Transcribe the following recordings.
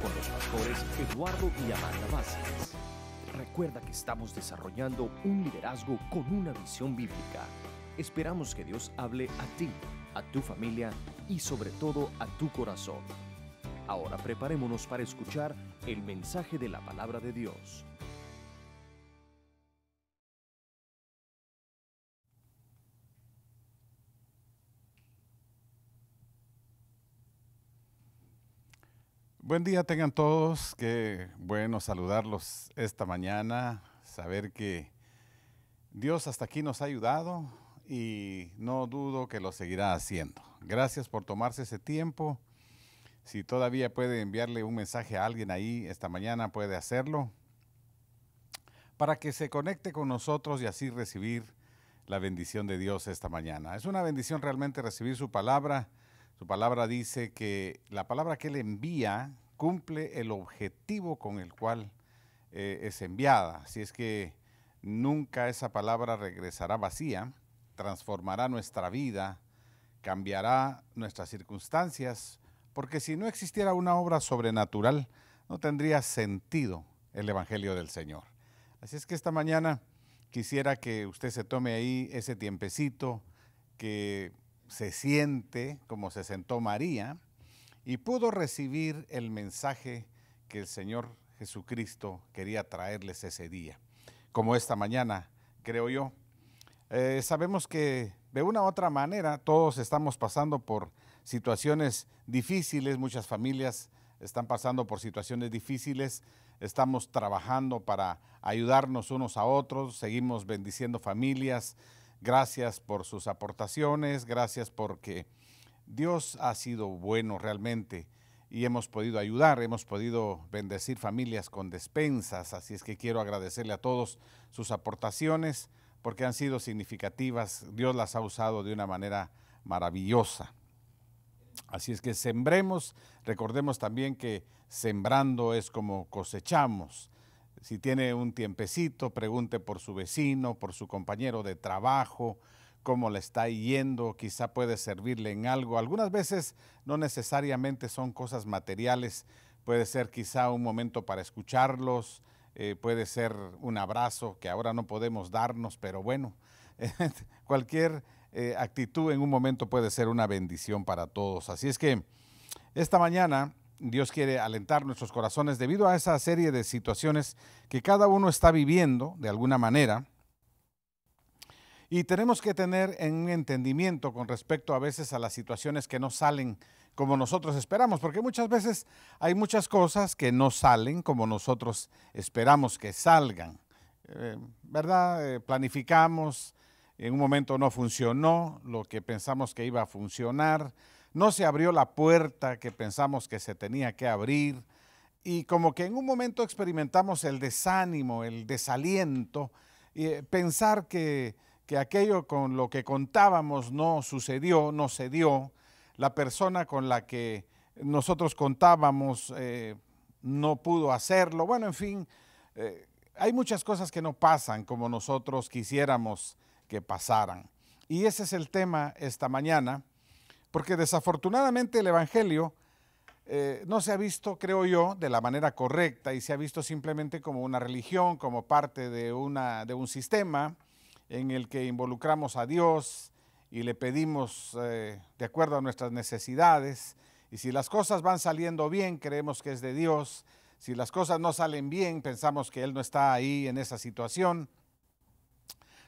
con los pastores Eduardo y Amanda Vázquez. Recuerda que estamos desarrollando un liderazgo con una visión bíblica. Esperamos que Dios hable a ti, a tu familia y sobre todo a tu corazón. Ahora preparémonos para escuchar el mensaje de la palabra de Dios. Buen día tengan todos, qué bueno saludarlos esta mañana, saber que Dios hasta aquí nos ha ayudado y no dudo que lo seguirá haciendo. Gracias por tomarse ese tiempo. Si todavía puede enviarle un mensaje a alguien ahí esta mañana, puede hacerlo para que se conecte con nosotros y así recibir la bendición de Dios esta mañana. Es una bendición realmente recibir su palabra. Su palabra dice que la palabra que Él envía cumple el objetivo con el cual eh, es enviada. Así es que nunca esa palabra regresará vacía, transformará nuestra vida, cambiará nuestras circunstancias, porque si no existiera una obra sobrenatural, no tendría sentido el Evangelio del Señor. Así es que esta mañana quisiera que usted se tome ahí ese tiempecito, que se siente como se sentó María, y pudo recibir el mensaje que el Señor Jesucristo quería traerles ese día, como esta mañana, creo yo. Eh, sabemos que de una u otra manera todos estamos pasando por situaciones difíciles, muchas familias están pasando por situaciones difíciles, estamos trabajando para ayudarnos unos a otros, seguimos bendiciendo familias, gracias por sus aportaciones, gracias porque Dios ha sido bueno realmente y hemos podido ayudar, hemos podido bendecir familias con despensas, así es que quiero agradecerle a todos sus aportaciones porque han sido significativas, Dios las ha usado de una manera maravillosa. Así es que sembremos, recordemos también que sembrando es como cosechamos. Si tiene un tiempecito, pregunte por su vecino, por su compañero de trabajo, cómo le está yendo, quizá puede servirle en algo. Algunas veces no necesariamente son cosas materiales, puede ser quizá un momento para escucharlos, eh, puede ser un abrazo que ahora no podemos darnos, pero bueno, cualquier eh, actitud en un momento puede ser una bendición para todos. Así es que esta mañana Dios quiere alentar nuestros corazones debido a esa serie de situaciones que cada uno está viviendo de alguna manera y tenemos que tener un entendimiento con respecto a veces a las situaciones que no salen como nosotros esperamos, porque muchas veces hay muchas cosas que no salen como nosotros esperamos que salgan. Eh, ¿Verdad? Eh, planificamos, en un momento no funcionó lo que pensamos que iba a funcionar, no se abrió la puerta que pensamos que se tenía que abrir, y como que en un momento experimentamos el desánimo, el desaliento, eh, pensar que que aquello con lo que contábamos no sucedió, no se dio, la persona con la que nosotros contábamos eh, no pudo hacerlo, bueno, en fin, eh, hay muchas cosas que no pasan como nosotros quisiéramos que pasaran. Y ese es el tema esta mañana, porque desafortunadamente el Evangelio eh, no se ha visto, creo yo, de la manera correcta y se ha visto simplemente como una religión, como parte de, una, de un sistema, en el que involucramos a Dios y le pedimos eh, de acuerdo a nuestras necesidades. Y si las cosas van saliendo bien, creemos que es de Dios. Si las cosas no salen bien, pensamos que Él no está ahí en esa situación.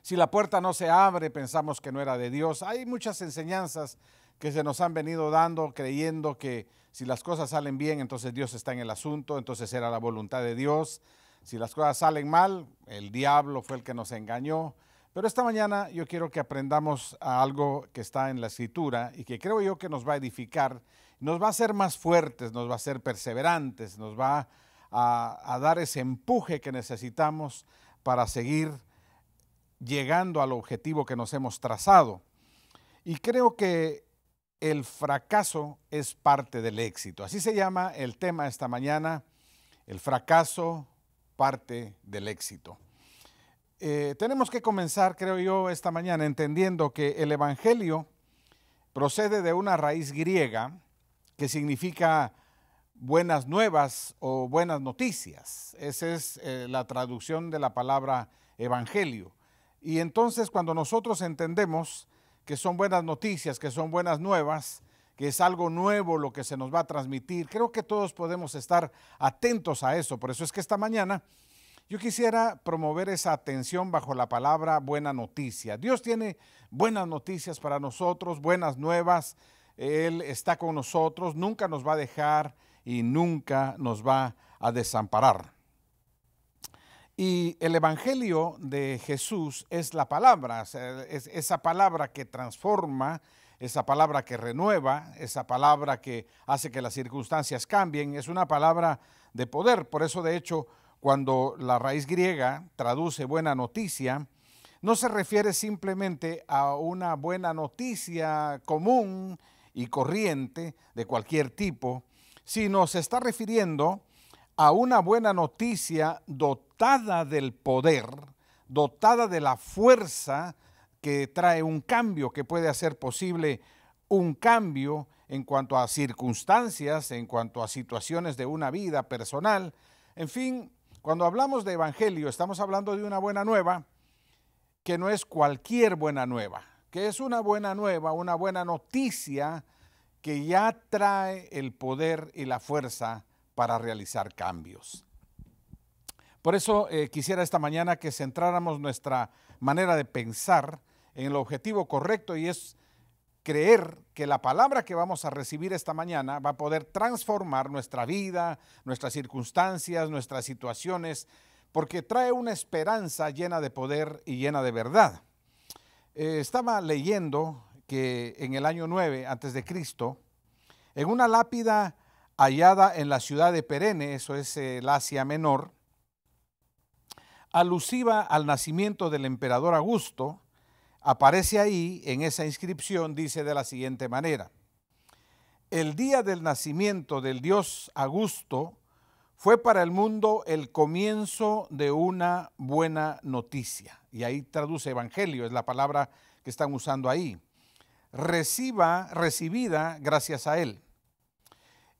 Si la puerta no se abre, pensamos que no era de Dios. Hay muchas enseñanzas que se nos han venido dando creyendo que si las cosas salen bien, entonces Dios está en el asunto, entonces era la voluntad de Dios. Si las cosas salen mal, el diablo fue el que nos engañó. Pero esta mañana yo quiero que aprendamos algo que está en la escritura y que creo yo que nos va a edificar, nos va a hacer más fuertes, nos va a ser perseverantes, nos va a dar ese empuje que necesitamos para seguir llegando al objetivo que nos hemos trazado. Y creo que el fracaso es parte del éxito. Así se llama el tema esta mañana, el fracaso parte del éxito. Eh, tenemos que comenzar, creo yo, esta mañana entendiendo que el Evangelio procede de una raíz griega que significa buenas nuevas o buenas noticias. Esa es eh, la traducción de la palabra Evangelio. Y entonces cuando nosotros entendemos que son buenas noticias, que son buenas nuevas, que es algo nuevo lo que se nos va a transmitir, creo que todos podemos estar atentos a eso. Por eso es que esta mañana yo quisiera promover esa atención bajo la palabra buena noticia. Dios tiene buenas noticias para nosotros, buenas nuevas. Él está con nosotros, nunca nos va a dejar y nunca nos va a desamparar. Y el Evangelio de Jesús es la palabra, es esa palabra que transforma, esa palabra que renueva, esa palabra que hace que las circunstancias cambien, es una palabra de poder. Por eso, de hecho, cuando la raíz griega traduce buena noticia, no se refiere simplemente a una buena noticia común y corriente de cualquier tipo, sino se está refiriendo a una buena noticia dotada del poder, dotada de la fuerza que trae un cambio, que puede hacer posible un cambio en cuanto a circunstancias, en cuanto a situaciones de una vida personal, en fin, cuando hablamos de evangelio, estamos hablando de una buena nueva que no es cualquier buena nueva, que es una buena nueva, una buena noticia que ya trae el poder y la fuerza para realizar cambios. Por eso eh, quisiera esta mañana que centráramos nuestra manera de pensar en el objetivo correcto y es creer que la palabra que vamos a recibir esta mañana va a poder transformar nuestra vida, nuestras circunstancias, nuestras situaciones, porque trae una esperanza llena de poder y llena de verdad. Eh, estaba leyendo que en el año 9 antes de Cristo, en una lápida hallada en la ciudad de Perene, eso es el Asia Menor, alusiva al nacimiento del emperador Augusto, aparece ahí en esa inscripción, dice de la siguiente manera. El día del nacimiento del dios Augusto fue para el mundo el comienzo de una buena noticia. Y ahí traduce evangelio, es la palabra que están usando ahí. Reciba, recibida gracias a él.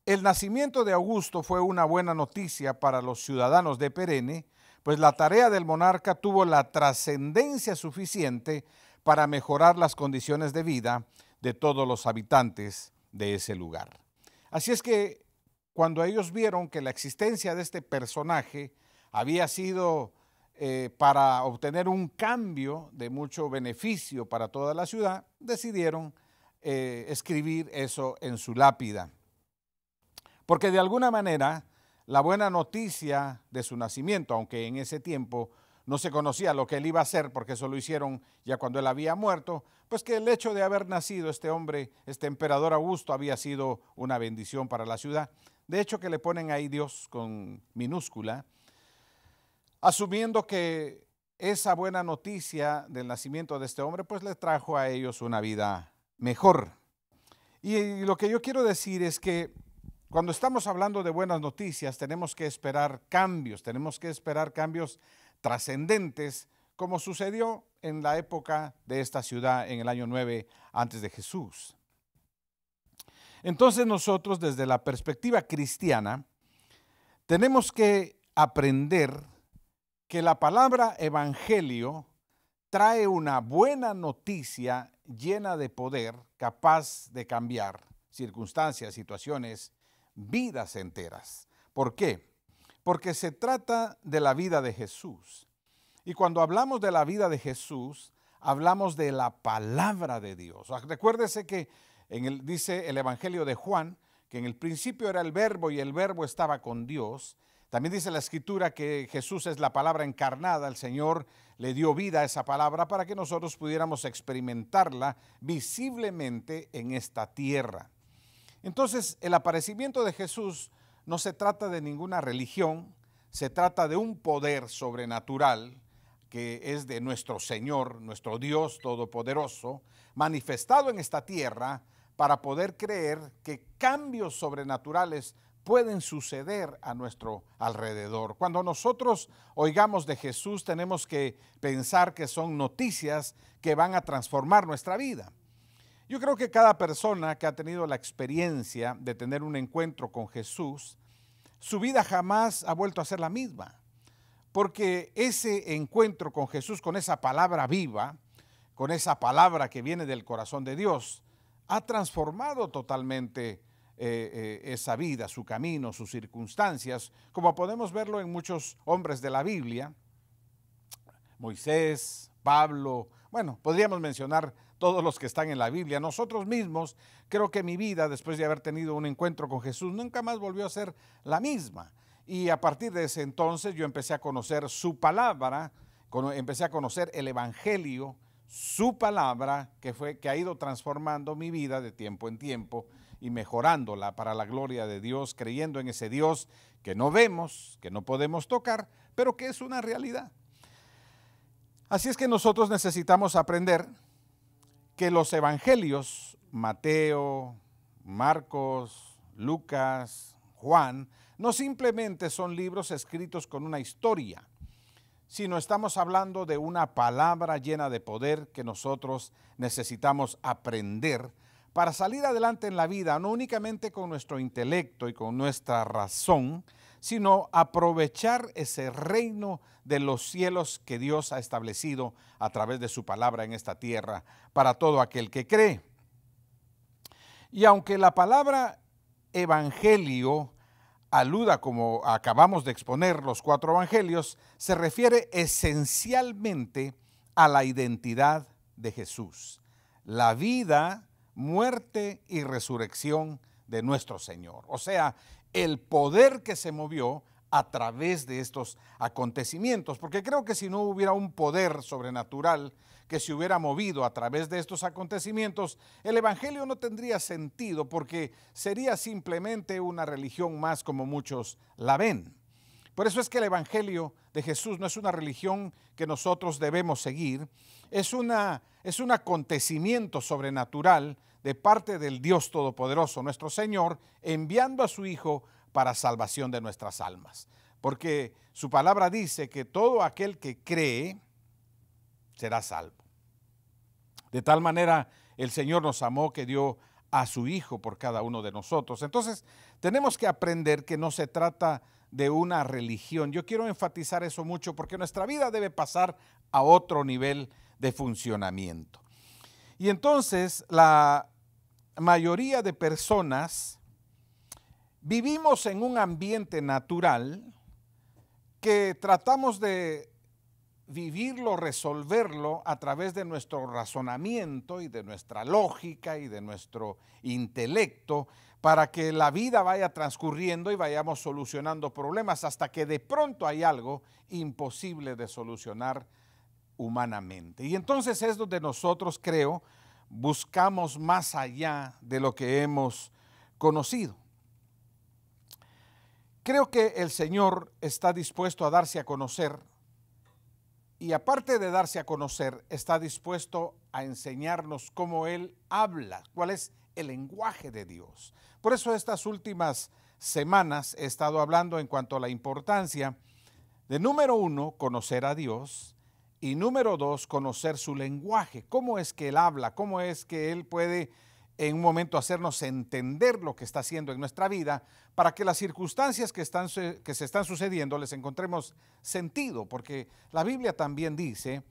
El nacimiento de Augusto fue una buena noticia para los ciudadanos de Perene, pues la tarea del monarca tuvo la trascendencia suficiente para mejorar las condiciones de vida de todos los habitantes de ese lugar. Así es que cuando ellos vieron que la existencia de este personaje había sido eh, para obtener un cambio de mucho beneficio para toda la ciudad, decidieron eh, escribir eso en su lápida. Porque de alguna manera la buena noticia de su nacimiento, aunque en ese tiempo no se conocía lo que él iba a hacer, porque eso lo hicieron ya cuando él había muerto, pues que el hecho de haber nacido este hombre, este emperador Augusto, había sido una bendición para la ciudad. De hecho, que le ponen ahí Dios con minúscula, asumiendo que esa buena noticia del nacimiento de este hombre, pues le trajo a ellos una vida mejor. Y lo que yo quiero decir es que cuando estamos hablando de buenas noticias, tenemos que esperar cambios, tenemos que esperar cambios trascendentes, como sucedió en la época de esta ciudad en el año 9 antes de Jesús. Entonces nosotros desde la perspectiva cristiana tenemos que aprender que la palabra evangelio trae una buena noticia llena de poder, capaz de cambiar circunstancias, situaciones, vidas enteras. ¿Por qué? porque se trata de la vida de Jesús. Y cuando hablamos de la vida de Jesús, hablamos de la palabra de Dios. Ah, recuérdese que dice el Evangelio de Juan, que en el principio era el verbo y el verbo estaba con Dios. También dice la escritura que Jesús es la palabra encarnada, el Señor le dio vida a esa palabra para que nosotros pudiéramos experimentarla visiblemente en esta tierra. Entonces, el aparecimiento de Jesús no se trata de ninguna religión, se trata de un poder sobrenatural que es de nuestro Señor, nuestro Dios Todopoderoso, manifestado en esta tierra para poder creer que cambios sobrenaturales pueden suceder a nuestro alrededor. Cuando nosotros oigamos de Jesús tenemos que pensar que son noticias que van a transformar nuestra vida. Yo creo que cada persona que ha tenido la experiencia de tener un encuentro con Jesús, su vida jamás ha vuelto a ser la misma. Porque ese encuentro con Jesús, con esa palabra viva, con esa palabra que viene del corazón de Dios, ha transformado totalmente eh, eh, esa vida, su camino, sus circunstancias, como podemos verlo en muchos hombres de la Biblia, Moisés, Pablo, bueno, podríamos mencionar todos los que están en la Biblia, nosotros mismos, creo que mi vida, después de haber tenido un encuentro con Jesús, nunca más volvió a ser la misma. Y a partir de ese entonces yo empecé a conocer su palabra, empecé a conocer el Evangelio, su palabra, que, fue, que ha ido transformando mi vida de tiempo en tiempo y mejorándola para la gloria de Dios, creyendo en ese Dios que no vemos, que no podemos tocar, pero que es una realidad. Así es que nosotros necesitamos aprender que los evangelios, Mateo, Marcos, Lucas, Juan, no simplemente son libros escritos con una historia, sino estamos hablando de una palabra llena de poder que nosotros necesitamos aprender para salir adelante en la vida, no únicamente con nuestro intelecto y con nuestra razón, sino aprovechar ese reino de los cielos que Dios ha establecido a través de su palabra en esta tierra para todo aquel que cree. Y aunque la palabra evangelio aluda, como acabamos de exponer los cuatro evangelios, se refiere esencialmente a la identidad de Jesús, la vida, muerte y resurrección de nuestro Señor. O sea, el poder que se movió a través de estos acontecimientos, porque creo que si no hubiera un poder sobrenatural que se hubiera movido a través de estos acontecimientos, el Evangelio no tendría sentido porque sería simplemente una religión más como muchos la ven. Por eso es que el Evangelio de Jesús no es una religión que nosotros debemos seguir, es, es un acontecimiento sobrenatural de parte del Dios Todopoderoso, nuestro Señor, enviando a su Hijo para salvación de nuestras almas. Porque su palabra dice que todo aquel que cree será salvo. De tal manera el Señor nos amó que dio a su Hijo por cada uno de nosotros. Entonces tenemos que aprender que no se trata de una religión. Yo quiero enfatizar eso mucho porque nuestra vida debe pasar a otro nivel de funcionamiento. Y entonces la mayoría de personas vivimos en un ambiente natural que tratamos de vivirlo, resolverlo a través de nuestro razonamiento y de nuestra lógica y de nuestro intelecto para que la vida vaya transcurriendo y vayamos solucionando problemas hasta que de pronto hay algo imposible de solucionar humanamente. Y entonces es donde nosotros creo buscamos más allá de lo que hemos conocido. Creo que el Señor está dispuesto a darse a conocer y aparte de darse a conocer, está dispuesto a enseñarnos cómo Él habla, cuál es el lenguaje de Dios. Por eso estas últimas semanas he estado hablando en cuanto a la importancia de número uno, conocer a Dios y número dos, conocer su lenguaje. ¿Cómo es que él habla? ¿Cómo es que él puede en un momento hacernos entender lo que está haciendo en nuestra vida para que las circunstancias que, están, que se están sucediendo les encontremos sentido? Porque la Biblia también dice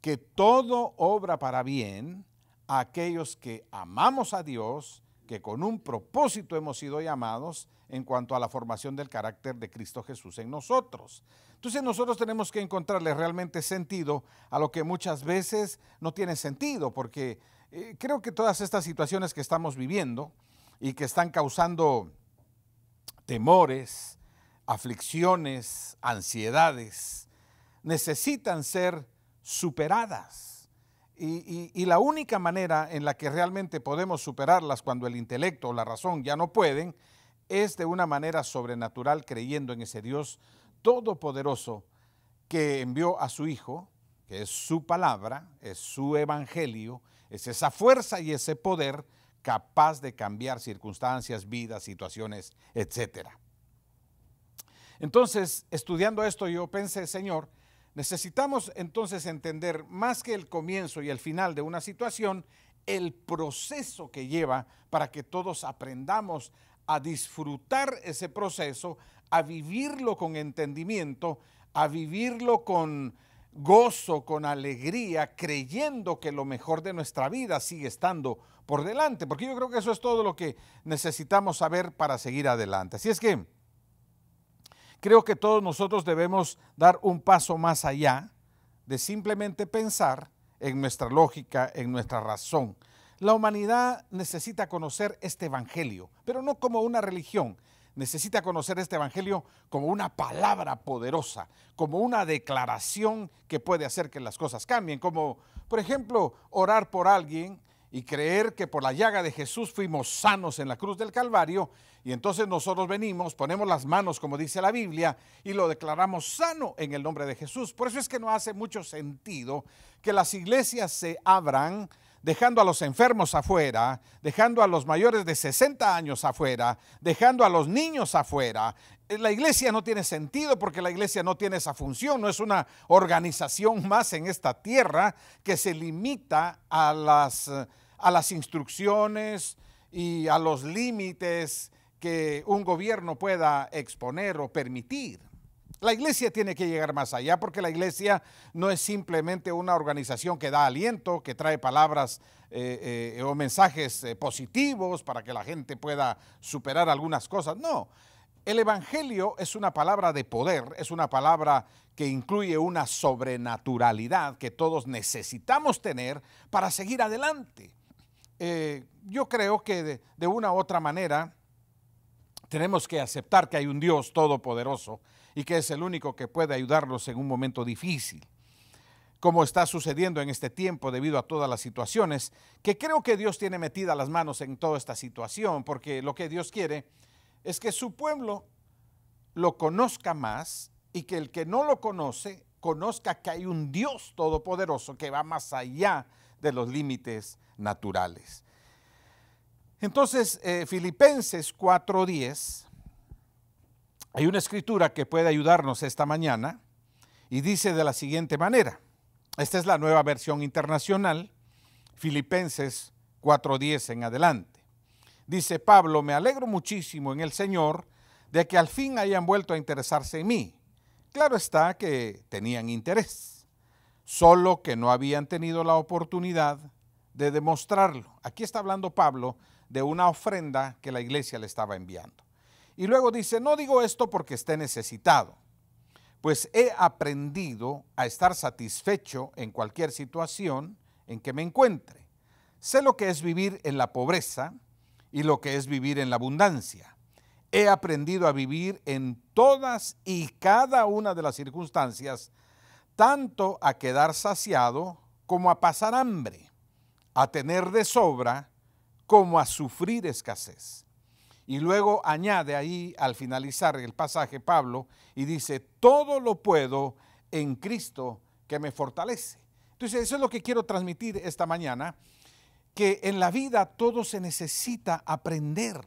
que todo obra para bien a aquellos que amamos a Dios, que con un propósito hemos sido llamados en cuanto a la formación del carácter de Cristo Jesús en nosotros. Entonces nosotros tenemos que encontrarle realmente sentido a lo que muchas veces no tiene sentido, porque eh, creo que todas estas situaciones que estamos viviendo y que están causando temores, aflicciones, ansiedades, necesitan ser superadas. y, la única manera en la que realmente podemos superarlas cuando el intelecto o la razón ya no pueden es de una manera sobrenatural creyendo en ese Dios todopoderoso que envió a su Hijo, que es su palabra, es su evangelio, es esa fuerza y ese poder capaz de cambiar circunstancias, vidas, situaciones, etc. Entonces, estudiando esto, yo pensé, Señor, necesitamos entonces entender más que el comienzo y el final de una situación, el proceso que lleva para que todos aprendamos a disfrutar ese proceso, a vivirlo con entendimiento, a vivirlo con gozo, con alegría, creyendo que lo mejor de nuestra vida sigue estando por delante, porque yo creo que eso es todo lo que necesitamos saber para seguir adelante. Así es que creo que todos nosotros debemos dar un paso más allá de simplemente pensar en nuestra lógica, en nuestra razón, la humanidad necesita conocer este Evangelio, pero no como una religión. Necesita conocer este Evangelio como una palabra poderosa, como una declaración que puede hacer que las cosas cambien, como, por ejemplo, orar por alguien y creer que por la llaga de Jesús fuimos sanos en la cruz del Calvario, y entonces nosotros venimos, ponemos las manos, como dice la Biblia, y lo declaramos sano en el nombre de Jesús. Por eso es que no hace mucho sentido que las iglesias se abran dejando a los enfermos afuera, dejando a los mayores de 60 años afuera, dejando a los niños afuera. Eh, la iglesia no tiene sentido porque la iglesia no tiene esa función, no es una organización más en esta tierra que se limita a las, a las instrucciones y a los límites que un gobierno pueda exponer o permitir. La iglesia tiene que llegar más allá porque la iglesia no es simplemente una organización que da aliento, que trae palabras eh, eh, o mensajes eh, positivos para que la gente pueda superar algunas cosas. No, el Evangelio es una palabra de poder, es una palabra que incluye una sobrenaturalidad que todos necesitamos tener para seguir adelante. yo creo que de, de una u otra manera tenemos que aceptar que hay un Dios todopoderoso y que es el único que puede ayudarlos en un momento difícil, como está sucediendo en este tiempo debido a todas las situaciones, que creo que Dios tiene metidas las manos en toda esta situación, porque lo que Dios quiere es que su pueblo lo conozca más y que el que no lo conoce conozca que hay un Dios todopoderoso que va más allá de los límites naturales. Entonces, eh, Filipenses 4:10 hay una escritura que puede ayudarnos esta mañana y dice de la siguiente manera. Esta es la nueva versión internacional, Filipenses 4.10 en adelante. Dice Pablo, me alegro muchísimo en el Señor de que al fin hayan vuelto a interesarse en mí. Claro está que tenían interés, solo que no habían tenido la oportunidad de demostrarlo. Aquí está hablando Pablo de una ofrenda que la iglesia le estaba enviando. Y luego dice, no digo esto porque esté necesitado, pues he aprendido a estar satisfecho en cualquier situación en que me encuentre. Sé lo que es vivir en la pobreza y lo que es vivir en la abundancia. He aprendido a vivir en todas y cada una de las circunstancias, tanto a quedar saciado como a pasar hambre, a tener de sobra como a sufrir escasez. Y luego añade ahí al finalizar el pasaje Pablo y dice, todo lo puedo en Cristo que me fortalece. Entonces eso es lo que quiero transmitir esta mañana, que en la vida todo se necesita aprender,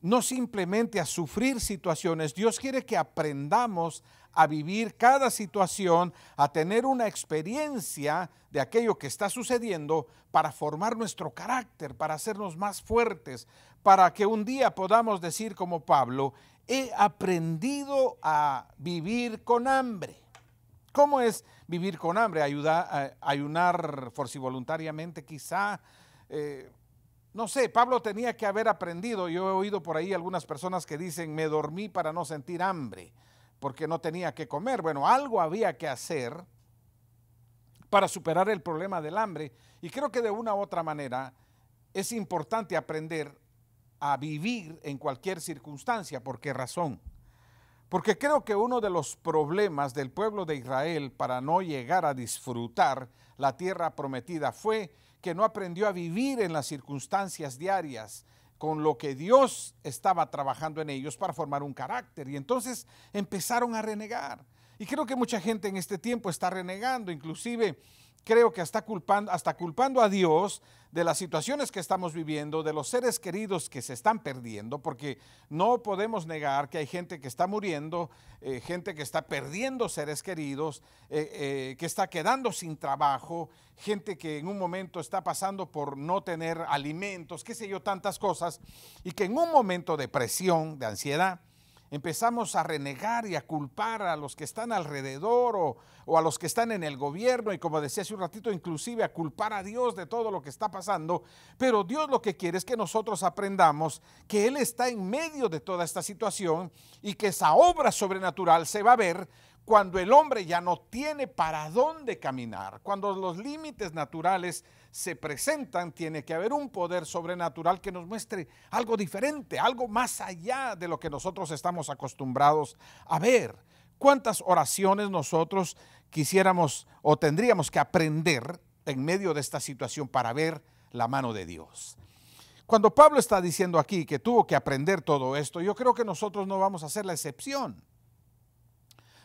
no simplemente a sufrir situaciones. Dios quiere que aprendamos a vivir cada situación, a tener una experiencia de aquello que está sucediendo para formar nuestro carácter, para hacernos más fuertes, para que un día podamos decir como Pablo, he aprendido a vivir con hambre. ¿Cómo es vivir con hambre? Ayudar, eh, ayunar forcivoluntariamente quizá. Eh, no sé, Pablo tenía que haber aprendido. Yo he oído por ahí algunas personas que dicen, me dormí para no sentir hambre, porque no tenía que comer. Bueno, algo había que hacer para superar el problema del hambre. Y creo que de una u otra manera es importante aprender a vivir en cualquier circunstancia. ¿Por qué razón? Porque creo que uno de los problemas del pueblo de Israel para no llegar a disfrutar la tierra prometida fue que no aprendió a vivir en las circunstancias diarias con lo que Dios estaba trabajando en ellos para formar un carácter. Y entonces empezaron a renegar. Y creo que mucha gente en este tiempo está renegando, inclusive creo que hasta culpando, hasta culpando a Dios de las situaciones que estamos viviendo, de los seres queridos que se están perdiendo, porque no podemos negar que hay gente que está muriendo, eh, gente que está perdiendo seres queridos, eh, eh, que está quedando sin trabajo, gente que en un momento está pasando por no tener alimentos, qué sé yo, tantas cosas, y que en un momento de presión, de ansiedad, empezamos a renegar y a culpar a los que están alrededor o, a los que están en el gobierno y como decía hace un ratito, inclusive a culpar a Dios de todo lo que está pasando. Pero Dios lo que quiere es que nosotros aprendamos que Él está en medio de toda esta situación y que esa obra sobrenatural se va a ver cuando el hombre ya no tiene para dónde caminar, cuando los límites naturales se presentan, tiene que haber un poder sobrenatural que nos muestre algo diferente, algo más allá de lo que nosotros estamos acostumbrados a ver. ¿Cuántas oraciones nosotros quisiéramos o tendríamos que aprender en medio de esta situación para ver la mano de Dios? Cuando Pablo está diciendo aquí que tuvo que aprender todo esto, yo creo que nosotros no vamos a ser la excepción.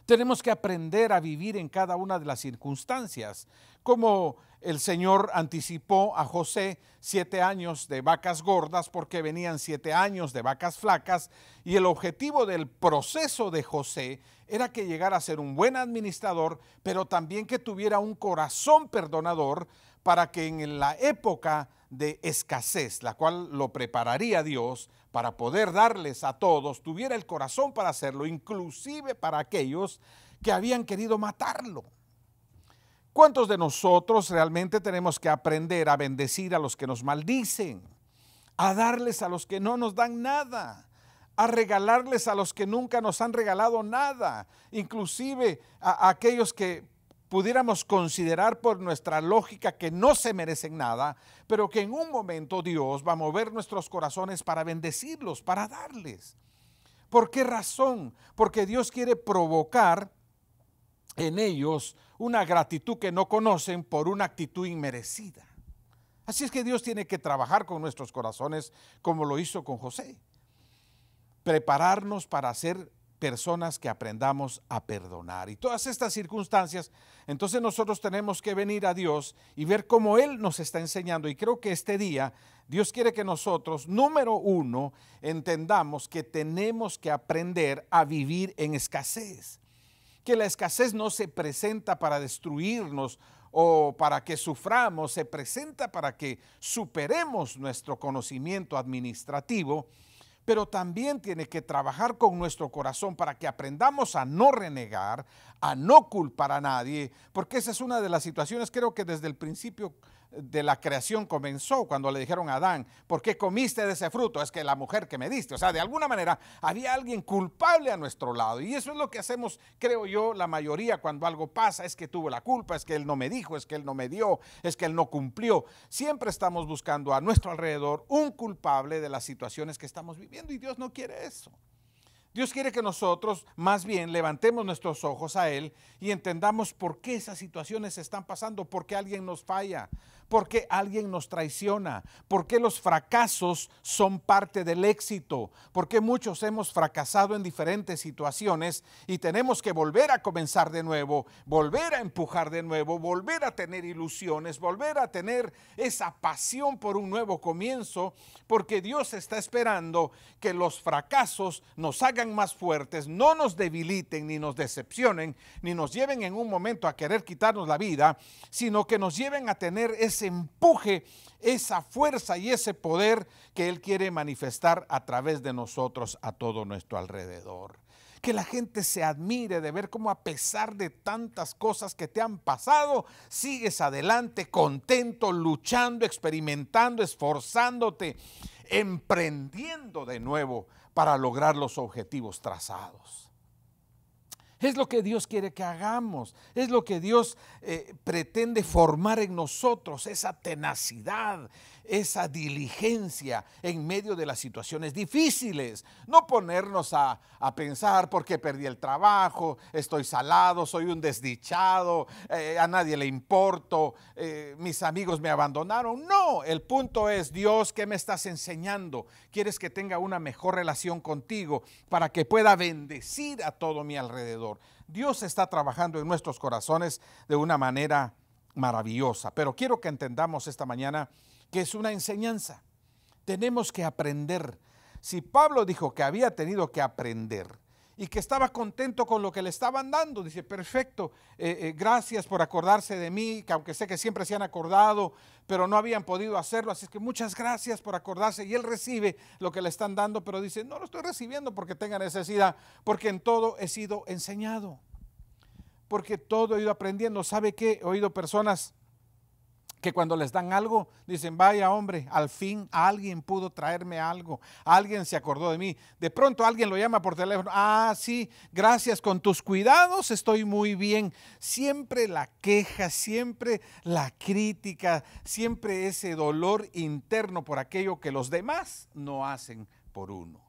Tenemos que aprender a vivir en cada una de las circunstancias. Como el Señor anticipó a José siete años de vacas gordas porque venían siete años de vacas flacas y el objetivo del proceso de José era que llegara a ser un buen administrador, pero también que tuviera un corazón perdonador para que en la época de escasez, la cual lo prepararía Dios para poder darles a todos, tuviera el corazón para hacerlo, inclusive para aquellos que habían querido matarlo. ¿Cuántos de nosotros realmente tenemos que aprender a bendecir a los que nos maldicen? A darles a los que no nos dan nada, a regalarles a los que nunca nos han regalado nada, inclusive a, aquellos que pudiéramos considerar por nuestra lógica que no se merecen nada, pero que en un momento Dios va a mover nuestros corazones para bendecirlos, para darles. ¿Por qué razón? Porque Dios quiere provocar en ellos una gratitud que no conocen por una actitud inmerecida. Así es que Dios tiene que trabajar con nuestros corazones como lo hizo con José. Prepararnos para ser personas que aprendamos a perdonar. Y todas estas circunstancias, entonces nosotros tenemos que venir a Dios y ver cómo Él nos está enseñando. Y creo que este día Dios quiere que nosotros, número uno, entendamos que tenemos que aprender a vivir en escasez. Que la escasez no se presenta para destruirnos o para que suframos, se presenta para que superemos nuestro conocimiento administrativo pero también tiene que trabajar con nuestro corazón para que aprendamos a no renegar, a no culpar a nadie, porque esa es una de las situaciones, creo que desde el principio de la creación comenzó cuando le dijeron a Adán, ¿por qué comiste de ese fruto? Es que la mujer que me diste. O sea, de alguna manera había alguien culpable a nuestro lado. Y eso es lo que hacemos, creo yo, la mayoría cuando algo pasa, es que tuvo la culpa, es que él no me dijo, es que él no me dio, es que él no cumplió. Siempre estamos buscando a nuestro alrededor un culpable de las situaciones que estamos viviendo y Dios no quiere eso. Dios quiere que nosotros más bien levantemos nuestros ojos a Él y entendamos por qué esas situaciones están pasando, por qué alguien nos falla, por qué alguien nos traiciona, por qué los fracasos son parte del éxito, por qué muchos hemos fracasado en diferentes situaciones y tenemos que volver a comenzar de nuevo, volver a empujar de nuevo, volver a tener ilusiones, volver a tener esa pasión por un nuevo comienzo, porque Dios está esperando que los fracasos nos hagan más fuertes, no nos debiliten, ni nos decepcionen, ni nos lleven en un momento a querer quitarnos la vida, sino que nos lleven a tener ese empuje, esa fuerza y ese poder que Él quiere manifestar a través de nosotros a todo nuestro alrededor que la gente se admire de ver cómo a pesar de tantas cosas que te han pasado, sigues adelante contento, luchando, experimentando, esforzándote, emprendiendo de nuevo para lograr los objetivos trazados. Es lo que Dios quiere que hagamos, es lo que Dios eh, pretende formar en nosotros, esa tenacidad, esa diligencia en medio de las situaciones difíciles. No ponernos a, pensar porque perdí el trabajo, estoy salado, soy un desdichado, eh, a nadie le importo, eh, mis amigos me abandonaron. No, el punto es, Dios, ¿qué me estás enseñando? ¿Quieres que tenga una mejor relación contigo para que pueda bendecir a todo mi alrededor? Dios está trabajando en nuestros corazones de una manera maravillosa. Pero quiero que entendamos esta mañana que es una enseñanza. Tenemos que aprender. Si Pablo dijo que había tenido que aprender, y que estaba contento con lo que le estaban dando. Dice, perfecto, eh, eh, gracias por acordarse de mí, que aunque sé que siempre se han acordado, pero no habían podido hacerlo, así que muchas gracias por acordarse. Y él recibe lo que le están dando, pero dice, no lo estoy recibiendo porque tenga necesidad, porque en todo he sido enseñado, porque todo he ido aprendiendo. ¿Sabe qué? He oído personas que cuando les dan algo, dicen, vaya hombre, al fin alguien pudo traerme algo, alguien se acordó de mí. De pronto alguien lo llama por teléfono, ah, sí, gracias, con tus cuidados estoy muy bien. Siempre la queja, siempre la crítica, siempre ese dolor interno por aquello que los demás no hacen por uno.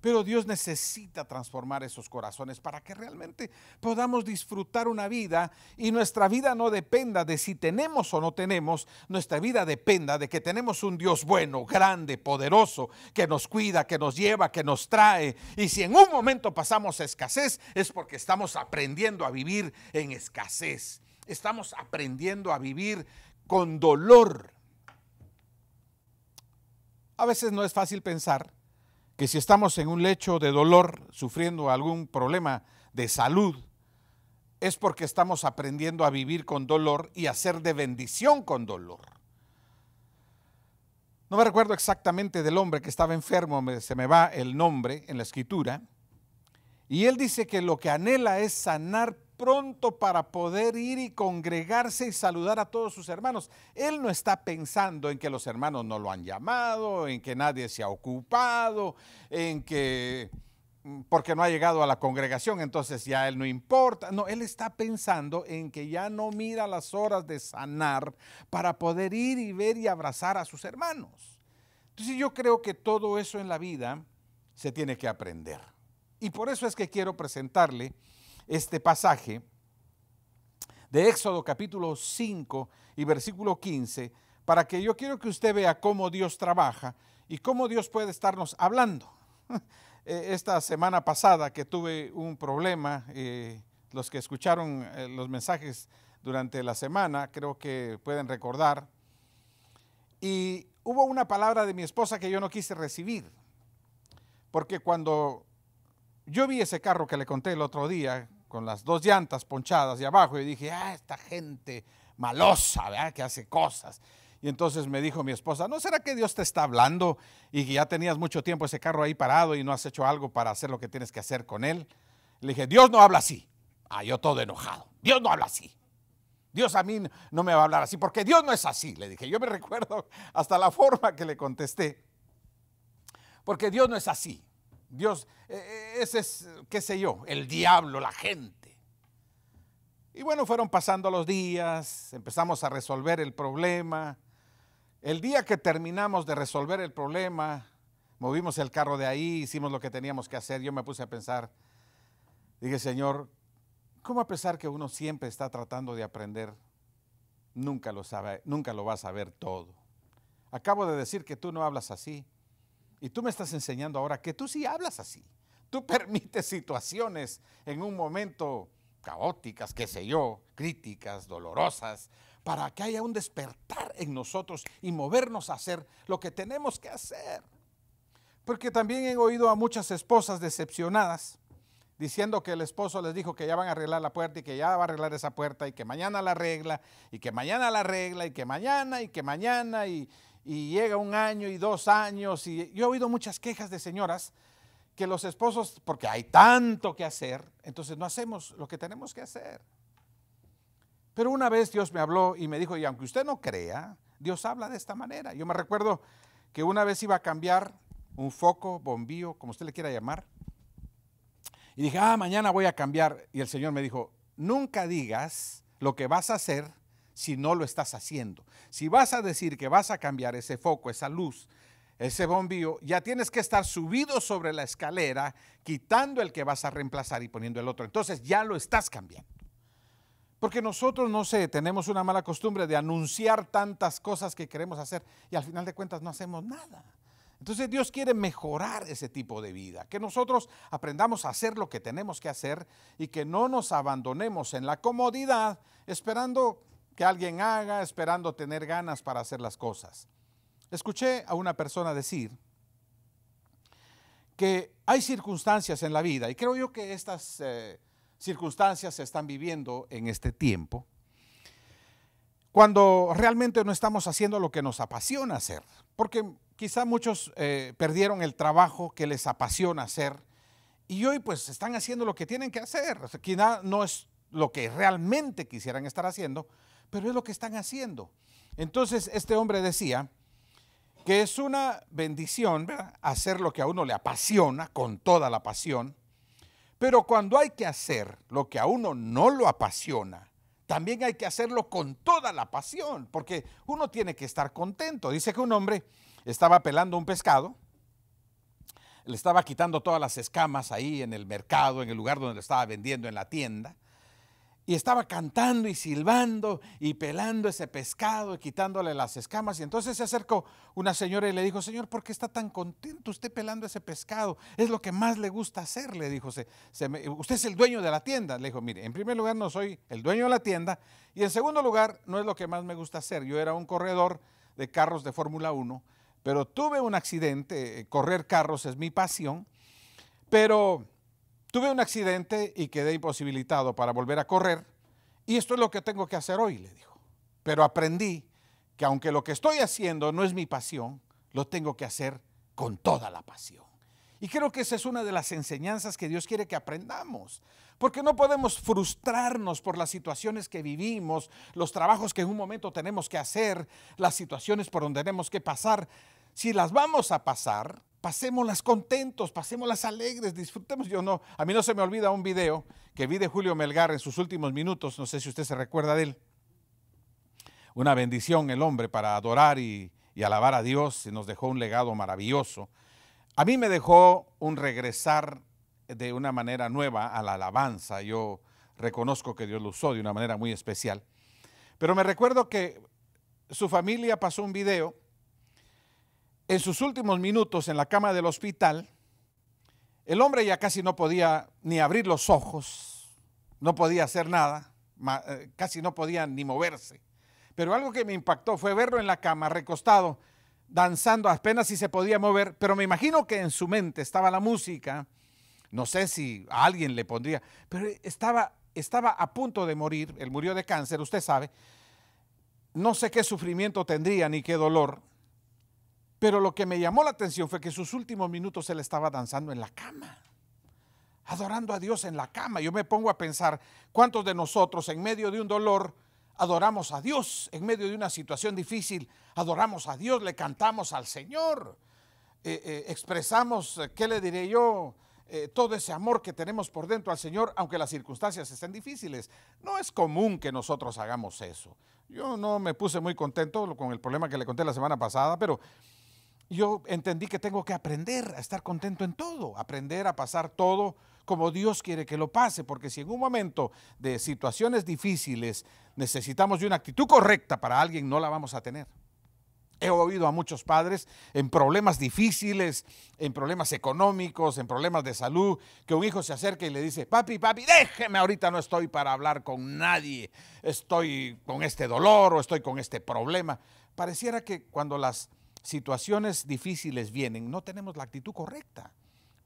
Pero Dios necesita transformar esos corazones para que realmente podamos disfrutar una vida y nuestra vida no dependa de si tenemos o no tenemos, nuestra vida dependa de que tenemos un Dios bueno, grande, poderoso, que nos cuida, que nos lleva, que nos trae. Y si en un momento pasamos a escasez, es porque estamos aprendiendo a vivir en escasez. Estamos aprendiendo a vivir con dolor. A veces no es fácil pensar que si estamos en un lecho de dolor, sufriendo algún problema de salud, es porque estamos aprendiendo a vivir con dolor y a ser de bendición con dolor. No me recuerdo exactamente del hombre que estaba enfermo, se me va el nombre en la escritura, y él dice que lo que anhela es sanar pronto para poder ir y congregarse y saludar a todos sus hermanos. Él no está pensando en que los hermanos no lo han llamado, en que nadie se ha ocupado, en que mm, porque no ha llegado a la congregación, entonces ya él no importa. No, él está pensando en que ya no mira las horas de sanar para poder ir y ver y abrazar a sus hermanos. Entonces yo creo que todo eso en la vida se tiene que aprender. Y por eso es que quiero presentarle este pasaje de Éxodo capítulo 5 y versículo 15, para que yo quiero que usted vea cómo Dios trabaja y cómo Dios puede estarnos hablando. Eh, esta semana pasada que tuve un problema, eh, los que escucharon eh, los mensajes durante la semana creo que pueden recordar, y hubo una palabra de mi esposa que yo no quise recibir, porque cuando yo vi ese carro que le conté el otro día, con las dos llantas ponchadas y abajo y dije, ah, esta gente malosa, ¿verdad? Que hace cosas. Y entonces me dijo mi esposa, ¿no será que Dios te está hablando y que ya tenías mucho tiempo ese carro ahí parado y no has hecho algo para hacer lo que tienes que hacer con él? Le dije, Dios no habla así. Ah, yo todo enojado. Dios no habla así. Dios a mí no me va a hablar así, porque Dios no es así, le dije. Yo me recuerdo hasta la forma que le contesté, porque Dios no es así. Dios, e, e, ese es, qué sé yo, el diablo, la gente. Y bueno, fueron pasando los días, empezamos a resolver el problema. El día que terminamos de resolver el problema, movimos el carro de ahí, hicimos lo que teníamos que hacer. Yo me puse a pensar, dije, Señor, ¿cómo a pesar que uno siempre está tratando de aprender, nunca lo sabe, nunca lo va a saber todo? Acabo de decir que tú no hablas así. Y tú me estás enseñando ahora que tú sí hablas así. Tú permites situaciones en un momento caóticas, qué sé yo, críticas, dolorosas, para que haya un despertar en nosotros y movernos a hacer lo que tenemos que hacer. Porque también he oído a muchas esposas decepcionadas diciendo que el esposo les dijo que ya van a arreglar la puerta y que ya va a arreglar esa puerta y que mañana la arregla y que mañana la arregla y que mañana y que mañana y, y llega un año y dos años y yo he oído muchas quejas de señoras que los esposos, porque hay tanto que hacer, entonces no hacemos lo que tenemos que hacer. Pero una vez Dios me habló y me dijo, y aunque usted no crea, Dios habla de esta manera. Yo me recuerdo que una vez iba a cambiar un foco, bombillo, como usted le quiera llamar, y dije, ah, mañana voy a cambiar. Y el Señor me dijo, nunca digas lo que vas a hacer si no lo estás haciendo. Si vas a decir que vas a cambiar ese foco, esa luz, ese bombillo, ya tienes que estar subido sobre la escalera, quitando el que vas a reemplazar y poniendo el otro. Entonces ya lo estás cambiando. Porque nosotros, no sé, tenemos una mala costumbre de anunciar tantas cosas que queremos hacer y al final de cuentas no hacemos nada. Entonces Dios quiere mejorar ese tipo de vida, que nosotros aprendamos a hacer lo que tenemos que hacer y que no nos abandonemos en la comodidad esperando que alguien haga esperando tener ganas para hacer las cosas. Escuché a una persona decir que hay circunstancias en la vida, y creo yo que estas eh, circunstancias se están viviendo en este tiempo, cuando realmente no estamos haciendo lo que nos apasiona hacer, porque quizá muchos eh, perdieron el trabajo que les apasiona hacer y hoy pues están haciendo lo que tienen que hacer, o quizá no es lo que realmente quisieran estar haciendo, pero es lo que están haciendo. Entonces este hombre decía que es una bendición hacer lo que a uno le apasiona con toda la pasión, pero cuando hay que hacer lo que a uno no lo apasiona, también hay que hacerlo con toda la pasión, porque uno tiene que estar contento. Dice que un hombre estaba pelando un pescado, le estaba quitando todas las escamas ahí en el mercado, en el lugar donde lo estaba vendiendo, en la tienda, y estaba cantando y silbando y pelando ese pescado y quitándole las escamas. Y entonces se acercó una señora y le dijo, Señor, ¿por qué está tan contento usted pelando ese pescado? Es lo que más le gusta hacer, le dijo. usted es el dueño de la tienda. Le dijo, mire, en primer lugar no soy el dueño de la tienda. Y en segundo lugar, no es lo que más me gusta hacer. Yo era un corredor de carros de Fórmula 1, pero tuve un accidente. Eh, correr carros es mi pasión. Pero Tuve un accidente y quedé imposibilitado para volver a correr y esto es lo que tengo que hacer hoy, le dijo. Pero aprendí que aunque lo que estoy haciendo no es mi pasión, lo tengo que hacer con toda la pasión. Y creo que esa es una de las enseñanzas que Dios quiere que aprendamos. Porque no podemos frustrarnos por las situaciones que vivimos, los trabajos que en un momento tenemos que hacer, las situaciones por donde tenemos que pasar. Si las vamos a pasar, Pasémoslas contentos, pasémoslas alegres, disfrutemos. Yo no, a mí no se me olvida un video que vi de Julio Melgar en sus últimos minutos, no sé si usted se recuerda de él. Una bendición el hombre para adorar y, y alabar a Dios y nos dejó un legado maravilloso. A mí me dejó un regresar de una manera nueva a la alabanza. Yo reconozco que Dios lo usó de una manera muy especial. Pero me recuerdo que su familia pasó un video en sus últimos minutos en la cama del hospital, el hombre ya casi no podía ni abrir los ojos, no podía hacer nada, eh, casi no podía ni moverse. Pero algo que me impactó fue verlo en la cama, recostado, danzando apenas si se podía mover, pero me imagino que en su mente estaba la música, no sé si a alguien le pondría, pero estaba, estaba a punto de morir, él murió de cáncer, usted sabe, no sé qué sufrimiento tendría ni qué dolor, pero lo que me llamó la atención fue que sus últimos minutos él estaba danzando en la cama, adorando a Dios en la cama. Yo me pongo a pensar cuántos de nosotros en medio de un dolor adoramos a Dios, en medio de una situación difícil adoramos a Dios, le cantamos al Señor, eh, eh, expresamos, eh, ¿qué le diré yo? todo ese amor que tenemos por dentro al Señor, aunque las circunstancias estén difíciles. No es común que nosotros hagamos eso. Yo no me puse muy contento con el problema que le conté la semana pasada, pero yo entendí que tengo que aprender a estar contento en todo, aprender a pasar todo como Dios quiere que lo pase, porque si en un momento de situaciones difíciles necesitamos de una actitud correcta para alguien, no la vamos a tener. He oído a muchos padres en problemas difíciles, en problemas económicos, en problemas de salud, que un hijo se acerca y le dice, papi, papi, déjeme, ahorita no estoy para hablar con nadie, estoy con este dolor o estoy con este problema. Pareciera que cuando las situaciones difíciles vienen, no tenemos la actitud correcta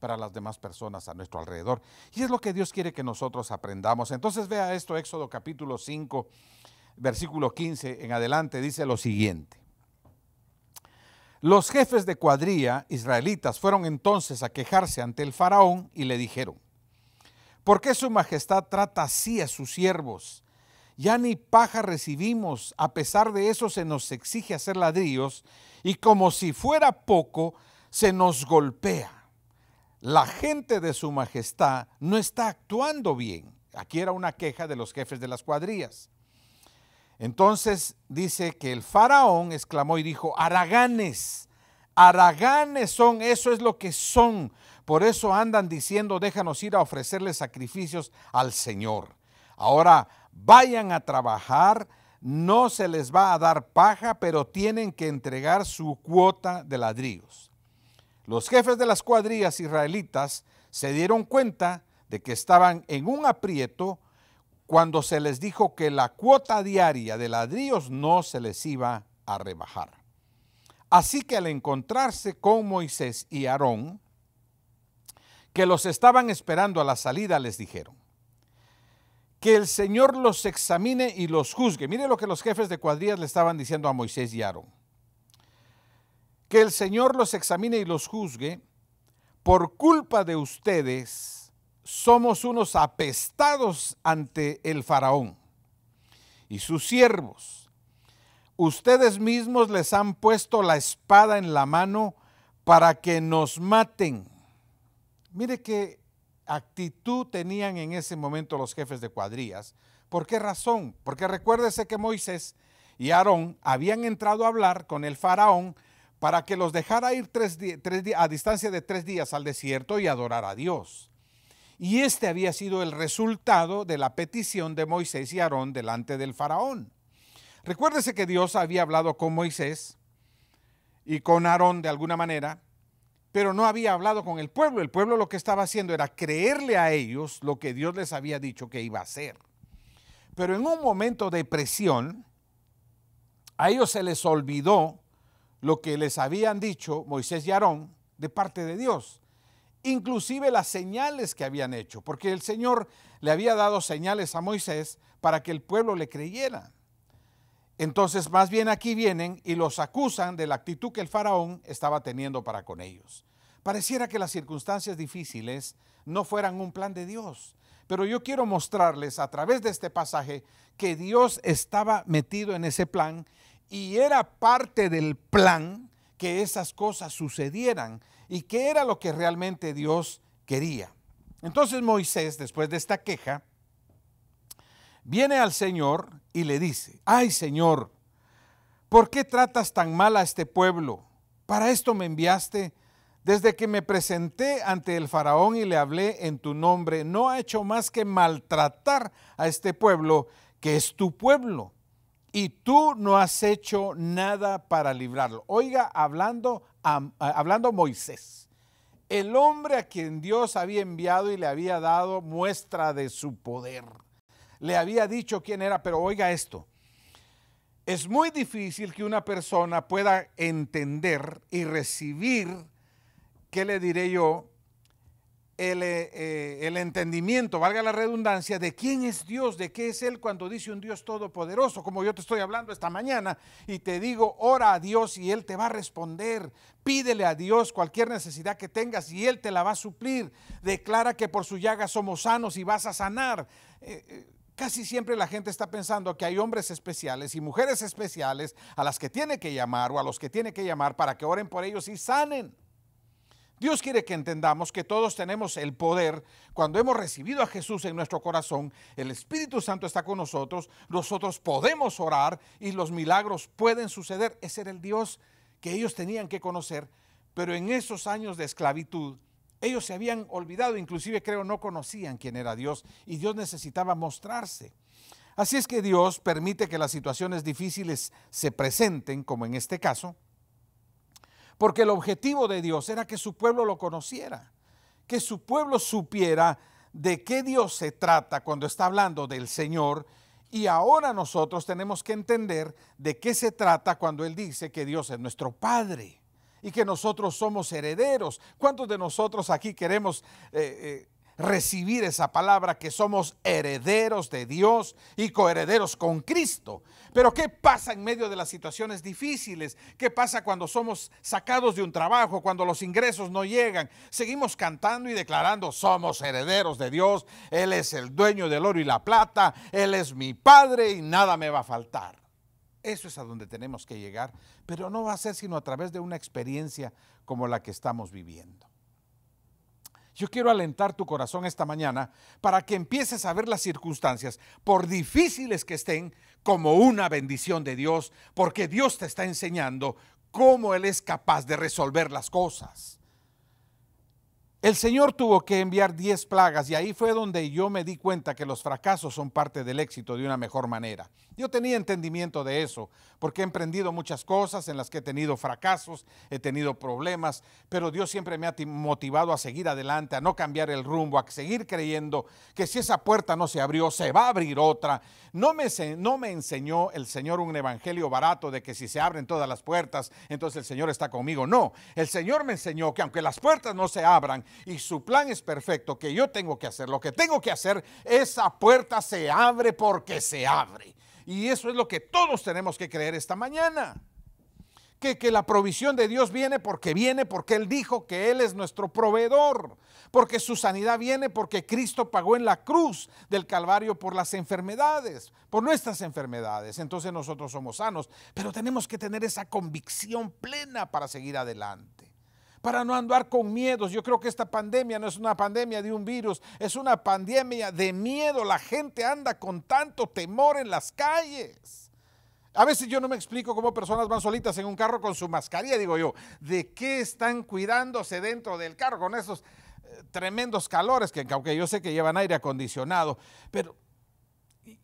para las demás personas a nuestro alrededor. Y es lo que Dios quiere que nosotros aprendamos. Entonces vea esto, Éxodo capítulo 5, versículo 15 en adelante, dice lo siguiente. Los jefes de cuadrilla israelitas fueron entonces a quejarse ante el faraón y le dijeron, ¿por qué su majestad trata así a sus siervos? ya ni paja recibimos, a pesar de eso se nos exige hacer ladrillos y como si fuera poco, se nos golpea. La gente de su majestad no está actuando bien. Aquí era una queja de los jefes de las cuadrillas. Entonces dice que el faraón exclamó y dijo, araganes, araganes son, eso es lo que son. Por eso andan diciendo, déjanos ir a ofrecerles sacrificios al Señor. Ahora, vayan a trabajar, no se les va a dar paja, pero tienen que entregar su cuota de ladrillos. Los jefes de las cuadrillas israelitas se dieron cuenta de que estaban en un aprieto cuando se les dijo que la cuota diaria de ladrillos no se les iba a rebajar. Así que al encontrarse con Moisés y Aarón, que los estaban esperando a la salida, les dijeron, que el Señor los examine y los juzgue. Mire lo que los jefes de cuadrillas le estaban diciendo a Moisés y Aarón. Que el Señor los examine y los juzgue. Por culpa de ustedes somos unos apestados ante el faraón y sus siervos. Ustedes mismos les han puesto la espada en la mano para que nos maten. Mire que actitud tenían en ese momento los jefes de cuadrillas. ¿Por qué razón? Porque recuérdese que Moisés y Aarón habían entrado a hablar con el faraón para que los dejara ir a distancia de tres días al desierto y adorar a Dios. Y este había sido el resultado de la petición de Moisés y Aarón delante del faraón. Recuérdese que Dios había hablado con Moisés y con Aarón de alguna manera pero no había hablado con el pueblo. El pueblo lo que estaba haciendo era creerle a ellos lo que Dios les había dicho que iba a hacer. Pero en un momento de presión, a ellos se les olvidó lo que les habían dicho Moisés y Aarón de parte de Dios, inclusive las señales que habían hecho, porque el Señor le había dado señales a Moisés para que el pueblo le creyera. Entonces, más bien aquí vienen y los acusan de la actitud que el faraón estaba teniendo para con ellos. Pareciera que las circunstancias difíciles no fueran un plan de Dios, pero yo quiero mostrarles a través de este pasaje que Dios estaba metido en ese plan y era parte del plan que esas cosas sucedieran y que era lo que realmente Dios quería. Entonces Moisés, después de esta queja, viene al Señor y le dice, ay Señor, ¿por qué tratas tan mal a este pueblo? Para esto me enviaste. Desde que me presenté ante el faraón y le hablé en tu nombre, no ha hecho más que maltratar a este pueblo, que es tu pueblo, y tú no has hecho nada para librarlo. Oiga, hablando, a, hablando Moisés, el hombre a quien Dios había enviado y le había dado muestra de su poder le había dicho quién era, pero oiga esto. Es muy difícil que una persona pueda entender y recibir, ¿qué le diré yo? Eh, eh, el, entendimiento, valga la redundancia, de quién es Dios, de qué es Él cuando dice un Dios todopoderoso, como yo te estoy hablando esta mañana, y te digo, ora a Dios y Él te va a responder, pídele a Dios cualquier necesidad que tengas y Él te la va a suplir, declara que por su llaga somos sanos y vas a sanar. Eh, Casi siempre la gente está pensando que hay hombres especiales y mujeres especiales a las que tiene que llamar o a los que tiene que llamar para que oren por ellos y sanen. Dios quiere que entendamos que todos tenemos el poder. Cuando hemos recibido a Jesús en nuestro corazón, el Espíritu Santo está con nosotros, nosotros podemos orar y los milagros pueden suceder. Ese era el Dios que ellos tenían que conocer, pero en esos años de esclavitud, ellos se habían olvidado, inclusive creo no conocían quién era Dios y Dios necesitaba mostrarse. Así es que Dios permite que las situaciones difíciles se presenten, como en este caso, porque el objetivo de Dios era que su pueblo lo conociera, que su pueblo supiera de qué Dios se trata cuando está hablando del Señor y ahora nosotros tenemos que entender de qué se trata cuando Él dice que Dios es nuestro Padre y que nosotros somos herederos. ¿Cuántos de nosotros aquí queremos eh, eh, recibir esa palabra que somos herederos de Dios y coherederos con Cristo? Pero ¿qué pasa en medio de las situaciones difíciles? ¿Qué pasa cuando somos sacados de un trabajo, cuando los ingresos no llegan? Seguimos cantando y declarando, somos herederos de Dios, Él es el dueño del oro y la plata, Él es mi Padre y nada me va a faltar. Eso es a donde tenemos que llegar, pero no va a ser sino a través de una experiencia como la que estamos viviendo. Yo quiero alentar tu corazón esta mañana para que empieces a ver las circunstancias, por difíciles que estén, como una bendición de Dios, porque Dios te está enseñando cómo Él es capaz de resolver las cosas. El Señor tuvo que enviar diez plagas y ahí fue donde yo me di cuenta que los fracasos son parte del éxito de una mejor manera. Yo tenía entendimiento de eso, porque he emprendido muchas cosas en las que he tenido fracasos, he tenido problemas, pero Dios siempre me ha motivado a seguir adelante, a no cambiar el rumbo, a seguir creyendo que si esa puerta no se abrió, se va a abrir otra. No me, no me enseñó el Señor un evangelio barato de que si se abren todas las puertas, entonces el Señor está conmigo. No, el Señor me enseñó que aunque las puertas no se abran y su plan es perfecto, que yo tengo que hacer lo que tengo que hacer, esa puerta se abre porque se abre. Y eso es lo que todos tenemos que creer esta mañana. Que, que, la provisión de Dios viene porque viene, porque Él dijo que Él es nuestro proveedor, porque su sanidad viene porque Cristo pagó en la cruz del Calvario por las enfermedades, por nuestras enfermedades. Entonces nosotros somos sanos, pero tenemos que tener esa convicción plena para seguir adelante para no andar con miedos. Yo creo que esta pandemia no es una pandemia de un virus, es una pandemia de miedo. La gente anda con tanto temor en las calles. A veces yo no me explico cómo personas van solitas en un carro con su mascarilla, digo yo, ¿de qué están cuidándose dentro del carro con esos eh, tremendos calores que aunque yo sé que llevan aire acondicionado, pero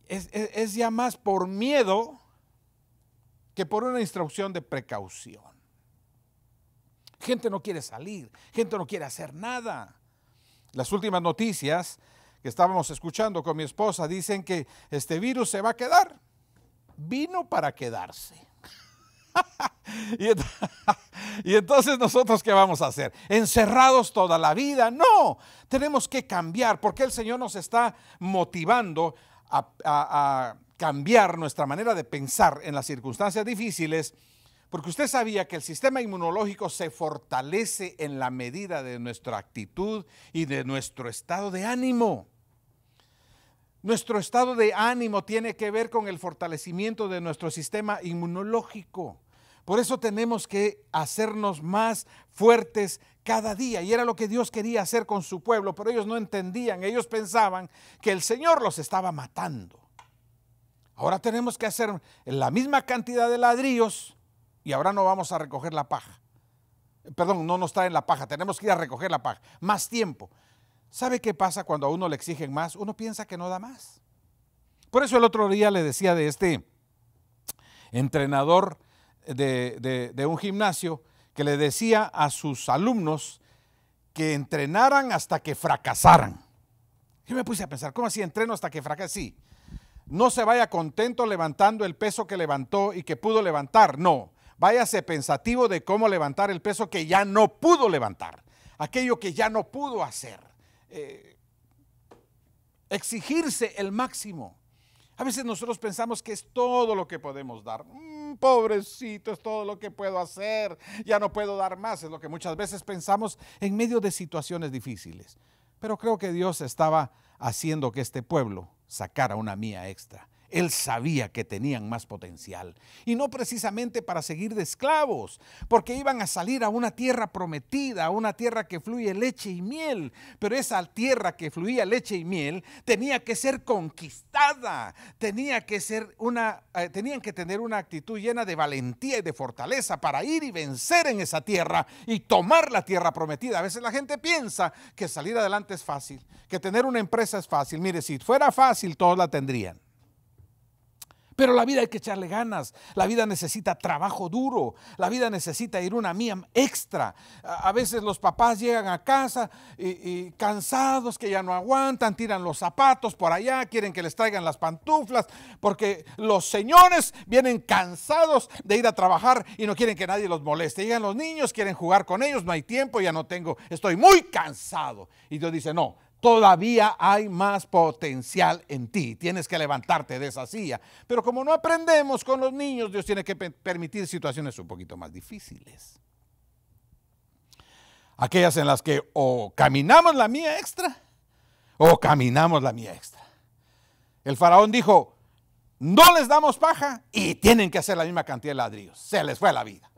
es ya más por miedo que por una instrucción de precaución. Gente no quiere salir, gente no quiere hacer nada. Las últimas noticias que estábamos escuchando con mi esposa dicen que este virus se va a quedar. Vino para quedarse. y, entonces nosotros qué vamos a hacer? ¿Encerrados toda la vida? No, tenemos que cambiar porque el Señor nos está motivando a, cambiar nuestra manera de pensar en las circunstancias difíciles porque usted sabía que el sistema inmunológico se fortalece en la medida de nuestra actitud y de nuestro estado de ánimo. Nuestro estado de ánimo tiene que ver con el fortalecimiento de nuestro sistema inmunológico. Por eso tenemos que hacernos más fuertes cada día. Y era lo que Dios quería hacer con su pueblo, pero ellos no entendían. Ellos pensaban que el Señor los estaba matando. Ahora tenemos que hacer la misma cantidad de ladrillos y ahora no vamos a recoger la paja. Perdón, no nos traen la paja, tenemos que ir a recoger la paja. Más tiempo. ¿Sabe qué pasa cuando a uno le exigen más? Uno piensa que no da más. Por eso el otro día le decía de este entrenador de, un gimnasio que le decía a sus alumnos que entrenaran hasta que fracasaran. Yo me puse a pensar, ¿cómo así entreno hasta que fracase? Sí. No se vaya contento levantando el peso que levantó y que pudo levantar, no. Váyase pensativo de cómo levantar el peso que ya no pudo levantar, aquello que ya no pudo hacer. Eh, exigirse el máximo. A veces nosotros pensamos que es todo lo que podemos dar. Mm, pobrecito, es todo lo que puedo hacer. Ya no puedo dar más. Es lo que muchas veces pensamos en medio de situaciones difíciles. Pero creo que Dios estaba haciendo que este pueblo sacara una mía extra. Él sabía que tenían más potencial. Y no precisamente para seguir de esclavos, porque iban a salir a una tierra prometida, a una tierra que fluye leche y miel. Pero esa tierra que fluía leche y miel tenía que ser conquistada, tenía que ser una, eh, tenían que tener una actitud llena de valentía y de fortaleza para ir y vencer en esa tierra y tomar la tierra prometida. A veces la gente piensa que salir adelante es fácil, que tener una empresa es fácil. Mire, si fuera fácil, todos la tendrían. Pero la vida hay que echarle ganas, la vida necesita trabajo duro, la vida necesita ir una mía extra. A veces los papás llegan a casa y, cansados, que ya no aguantan, tiran los zapatos por allá, quieren que les traigan las pantuflas, porque los señores vienen cansados de ir a trabajar y no quieren que nadie los moleste. Llegan los niños, quieren jugar con ellos, no hay tiempo, ya no tengo, estoy muy cansado. Y Dios dice, no, todavía hay más potencial en ti. Tienes que levantarte de esa silla. Pero como no aprendemos con los niños, Dios tiene que permitir situaciones un poquito más difíciles. Aquellas en las que o caminamos la mía extra o caminamos la mía extra. El faraón dijo, no les damos paja y tienen que hacer la misma cantidad de ladrillos. Se les fue la vida.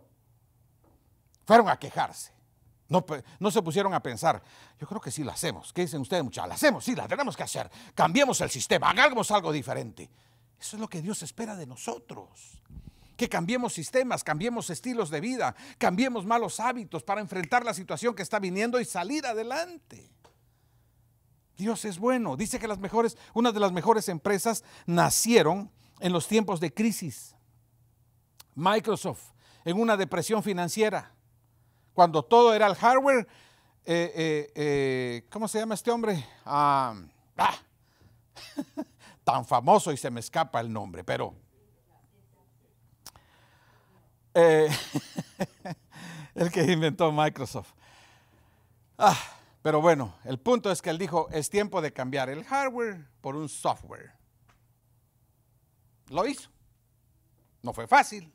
Fueron a quejarse. No, se pusieron a pensar. Yo creo que sí la hacemos. ¿Qué dicen ustedes, muchachos? La hacemos, sí, la tenemos que hacer. Cambiemos el sistema, hagamos algo diferente. Eso es lo que Dios espera de nosotros. Que cambiemos sistemas, cambiemos estilos de vida, cambiemos malos hábitos para enfrentar la situación que está viniendo y salir adelante. Dios es bueno. Dice que las mejores, una de las mejores empresas nacieron en los tiempos de crisis. Microsoft, en una depresión financiera cuando todo era el hardware. Eh, eh, eh, ¿Cómo se llama este hombre? Ah, ah, tan famoso y se me escapa el nombre, pero... el que inventó Microsoft. Ah, pero bueno, el punto es que él dijo, es tiempo de cambiar el hardware por un software. Lo hizo. No fue fácil,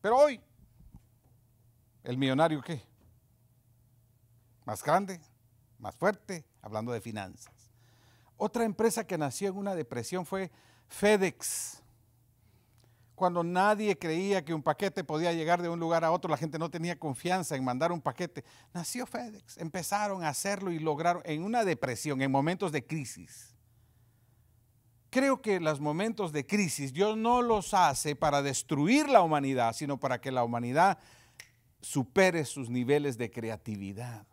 pero hoy, el millonario qué? más grande, más fuerte, hablando de finanzas. Otra empresa que nació en una depresión fue FedEx. Cuando nadie creía que un paquete podía llegar de un lugar a otro, la gente no tenía confianza en mandar un paquete. Nació FedEx, empezaron a hacerlo y lograron en una depresión, en momentos de crisis. Creo que los momentos de crisis Dios no los hace para destruir la humanidad, sino para que la humanidad supere sus niveles de creatividad.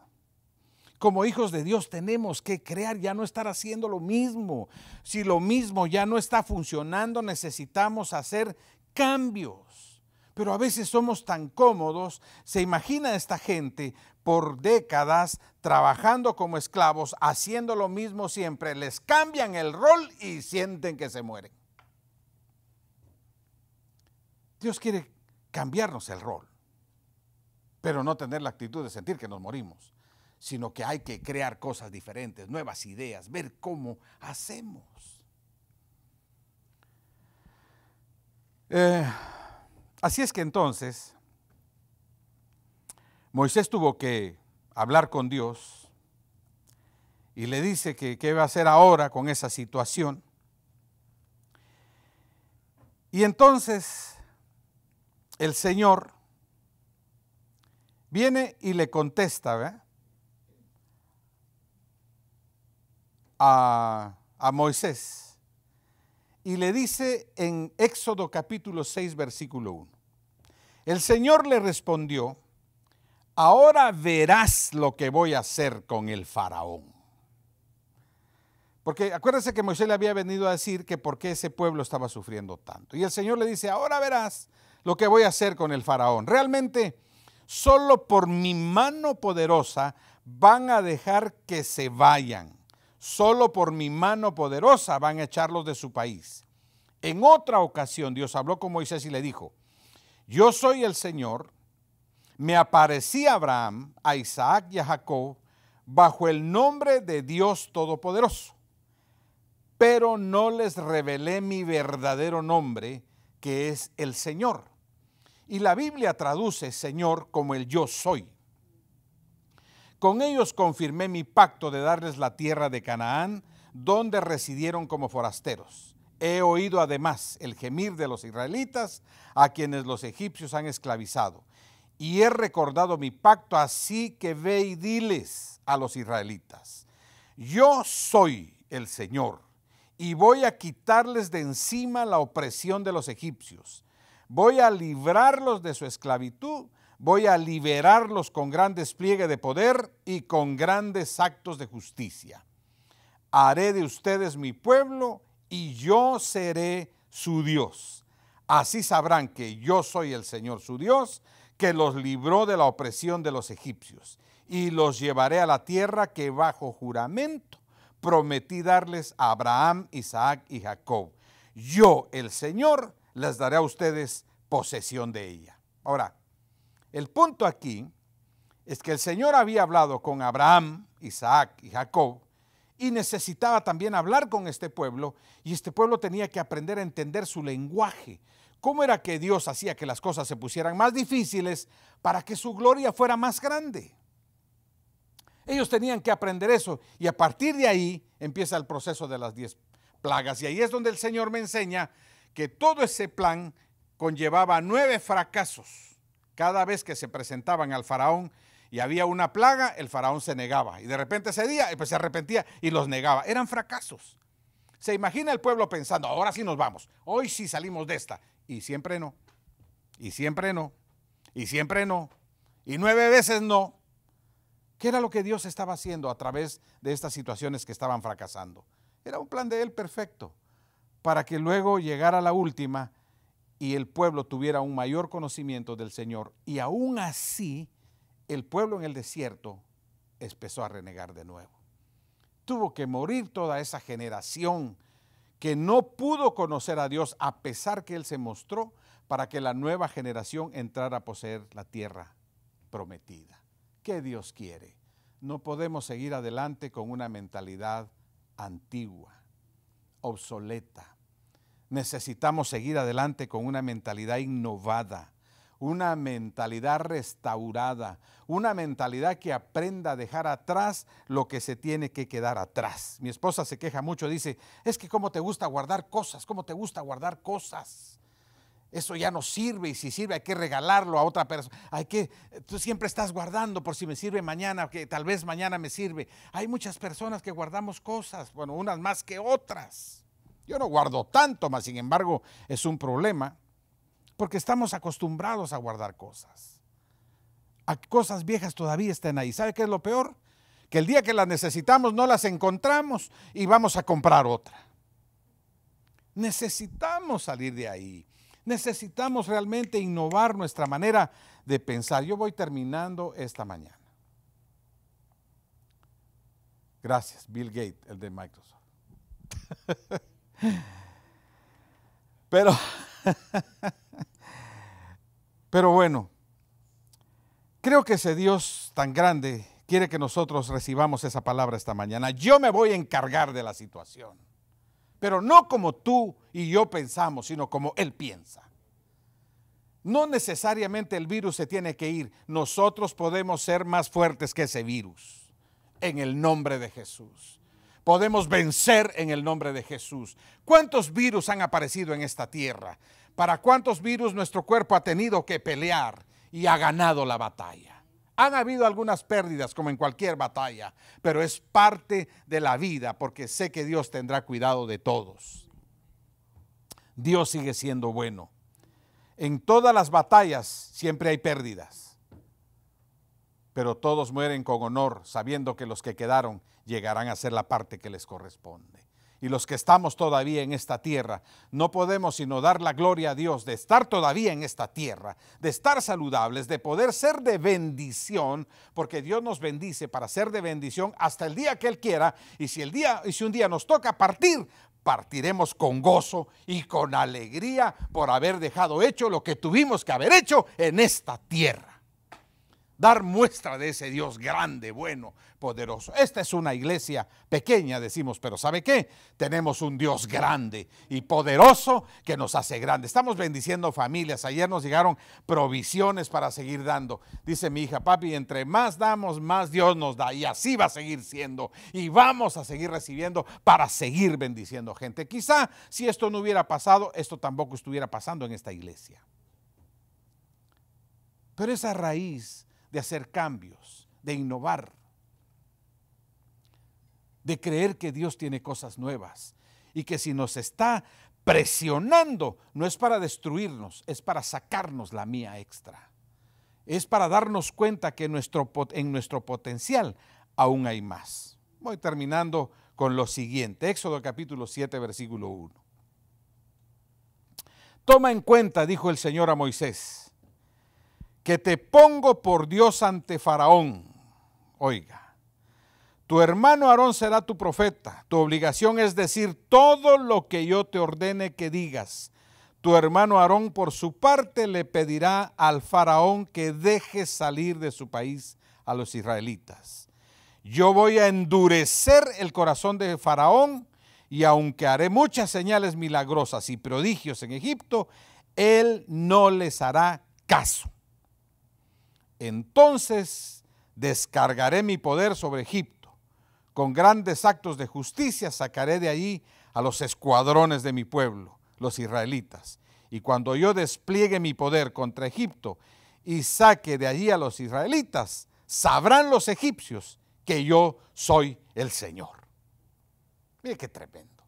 Como hijos de Dios tenemos que crear, ya no estar haciendo lo mismo. Si lo mismo ya no está funcionando, necesitamos hacer cambios. Pero a veces somos tan cómodos, se imagina esta gente por décadas trabajando como esclavos, haciendo lo mismo siempre, les cambian el rol y sienten que se mueren. Dios quiere cambiarnos el rol, pero no tener la actitud de sentir que nos morimos sino que hay que crear cosas diferentes, nuevas ideas, ver cómo hacemos. Eh, así es que entonces Moisés tuvo que hablar con Dios y le dice que qué va a hacer ahora con esa situación. Y entonces el Señor viene y le contesta, ¿verdad? a, Moisés y le dice en Éxodo capítulo 6, versículo 1. El Señor le respondió, ahora verás lo que voy a hacer con el faraón. Porque acuérdense que Moisés le había venido a decir que por qué ese pueblo estaba sufriendo tanto. Y el Señor le dice, ahora verás lo que voy a hacer con el faraón. Realmente, solo por mi mano poderosa van a dejar que se vayan solo por mi mano poderosa van a echarlos de su país. En otra ocasión Dios habló con Moisés y le dijo, yo soy el Señor, me aparecí a Abraham, a Isaac y a Jacob bajo el nombre de Dios Todopoderoso, pero no les revelé mi verdadero nombre, que es el Señor. Y la Biblia traduce Señor como el yo soy. Con ellos confirmé mi pacto de darles la tierra de Canaán, donde residieron como forasteros. He oído además el gemir de los israelitas, a quienes los egipcios han esclavizado. Y he recordado mi pacto, así que ve y diles a los israelitas, yo soy el Señor, y voy a quitarles de encima la opresión de los egipcios. Voy a librarlos de su esclavitud voy a liberarlos con gran despliegue de poder y con grandes actos de justicia. Haré de ustedes mi pueblo y yo seré su Dios. Así sabrán que yo soy el Señor su Dios, que los libró de la opresión de los egipcios, y los llevaré a la tierra que bajo juramento prometí darles a Abraham, Isaac y Jacob. Yo, el Señor, les daré a ustedes posesión de ella. Ahora, el punto aquí es que el Señor había hablado con Abraham, Isaac y Jacob y necesitaba también hablar con este pueblo y este pueblo tenía que aprender a entender su lenguaje. ¿Cómo era que Dios hacía que las cosas se pusieran más difíciles para que su gloria fuera más grande? Ellos tenían que aprender eso y a partir de ahí empieza el proceso de las diez plagas y ahí es donde el Señor me enseña que todo ese plan conllevaba nueve fracasos cada vez que se presentaban al faraón y había una plaga, el faraón se negaba. Y de repente ese día, eh, pues se arrepentía y los negaba. Eran fracasos. Se imagina el pueblo pensando, ahora sí nos vamos, hoy sí salimos de esta. Y siempre no, y siempre no, y siempre no, y nueve veces no. ¿Qué era lo que Dios estaba haciendo a través de estas situaciones que estaban fracasando? Era un plan de Él perfecto, para que luego llegara la última y el pueblo tuviera un mayor conocimiento del Señor. Y aún así, el pueblo en el desierto empezó a renegar de nuevo. Tuvo que morir toda esa generación que no pudo conocer a Dios a pesar que Él se mostró para que la nueva generación entrara a poseer la tierra prometida. ¿Qué Dios quiere? No podemos seguir adelante con una mentalidad antigua, obsoleta, necesitamos seguir adelante con una mentalidad innovada, una mentalidad restaurada, una mentalidad que aprenda a dejar atrás lo que se tiene que quedar atrás. Mi esposa se queja mucho, dice, es que cómo te gusta guardar cosas, cómo te gusta guardar cosas. Eso ya no sirve y si sirve hay que regalarlo a otra persona. Hay que, tú siempre estás guardando por si me sirve mañana, que tal vez mañana me sirve. Hay muchas personas que guardamos cosas, bueno, unas más que otras. Yo no guardo tanto, mas sin embargo es un problema, porque estamos acostumbrados a guardar cosas. A cosas viejas todavía están ahí. ¿Sabe qué es lo peor? Que el día que las necesitamos no las encontramos y vamos a comprar otra. Necesitamos salir de ahí. Necesitamos realmente innovar nuestra manera de pensar. Yo voy terminando esta mañana. Gracias, Bill Gates, el de Microsoft. Pero, pero bueno, creo que ese Dios tan grande quiere que nosotros recibamos esa palabra esta mañana. Yo me voy a encargar de la situación, pero no como tú y yo pensamos, sino como Él piensa. No necesariamente el virus se tiene que ir, nosotros podemos ser más fuertes que ese virus, en el nombre de Jesús podemos vencer en el nombre de Jesús. ¿Cuántos virus han aparecido en esta tierra? ¿Para cuántos virus nuestro cuerpo ha tenido que pelear y ha ganado la batalla? Han habido algunas pérdidas como en cualquier batalla, pero es parte de la vida porque sé que Dios tendrá cuidado de todos. Dios sigue siendo bueno. En todas las batallas siempre hay pérdidas pero todos mueren con honor, sabiendo que los que quedaron llegarán a ser la parte que les corresponde. Y los que estamos todavía en esta tierra, no podemos sino dar la gloria a Dios de estar todavía en esta tierra, de estar saludables, de poder ser de bendición, porque Dios nos bendice para ser de bendición hasta el día que Él quiera. Y si, el día, si un día nos toca partir, partiremos con gozo y con alegría por haber dejado hecho lo que tuvimos que haber hecho en esta tierra dar muestra de ese Dios grande, bueno, poderoso. Esta es una iglesia pequeña, decimos, pero ¿sabe qué? Tenemos un Dios grande y poderoso que nos hace grande. Estamos bendiciendo familias. Ayer nos llegaron provisiones para seguir dando. Dice mi hija, papi, entre más damos, más Dios nos da. Y así va a seguir siendo. Y vamos a seguir recibiendo para seguir bendiciendo gente. Quizá si esto no hubiera pasado, esto tampoco estuviera pasando en esta iglesia. Pero esa raíz de hacer cambios, de innovar, de creer que Dios tiene cosas nuevas y que si nos está presionando no es para destruirnos, es para sacarnos la mía extra. Es para darnos cuenta que nuestro, en nuestro potencial aún hay más. Voy terminando con lo siguiente, Éxodo capítulo 7, versículo 1. Toma en cuenta, dijo el Señor a Moisés, que te pongo por Dios ante Faraón. Oiga, tu hermano Aarón será tu profeta. Tu obligación es decir todo lo que yo te ordene que digas. Tu hermano Aarón por su parte le pedirá al Faraón que deje salir de su país a los israelitas. Yo voy a endurecer el corazón de Faraón y aunque haré muchas señales milagrosas y prodigios en Egipto, él no les hará caso. Entonces descargaré mi poder sobre Egipto. Con grandes actos de justicia sacaré de allí a los escuadrones de mi pueblo, los israelitas. Y cuando yo despliegue mi poder contra Egipto y saque de allí a los israelitas, sabrán los egipcios que yo soy el Señor. Mire qué tremendo.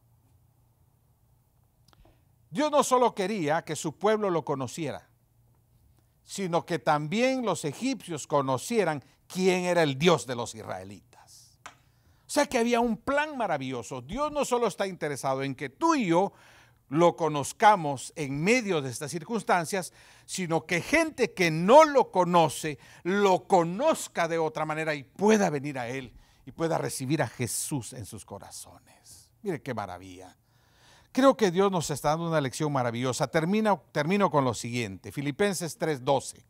Dios no solo quería que su pueblo lo conociera, sino que también los egipcios conocieran quién era el Dios de los israelitas. O sea que había un plan maravilloso. Dios no solo está interesado en que tú y yo lo conozcamos en medio de estas circunstancias, sino que gente que no lo conoce lo conozca de otra manera y pueda venir a Él y pueda recibir a Jesús en sus corazones. Mire qué maravilla. Creo que Dios nos está dando una lección maravillosa. Termino, termino con lo siguiente, Filipenses 3:12,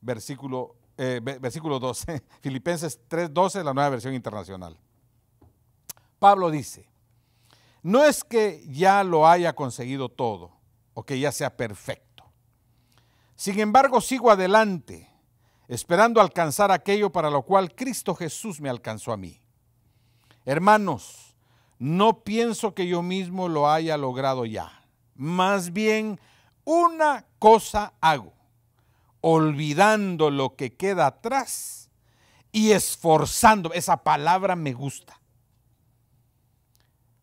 versículo, eh, versículo 12, Filipenses 3:12, la nueva versión internacional. Pablo dice, no es que ya lo haya conseguido todo o que ya sea perfecto. Sin embargo, sigo adelante, esperando alcanzar aquello para lo cual Cristo Jesús me alcanzó a mí. Hermanos, no pienso que yo mismo lo haya logrado ya. Más bien, una cosa hago, olvidando lo que queda atrás y esforzando. Esa palabra me gusta.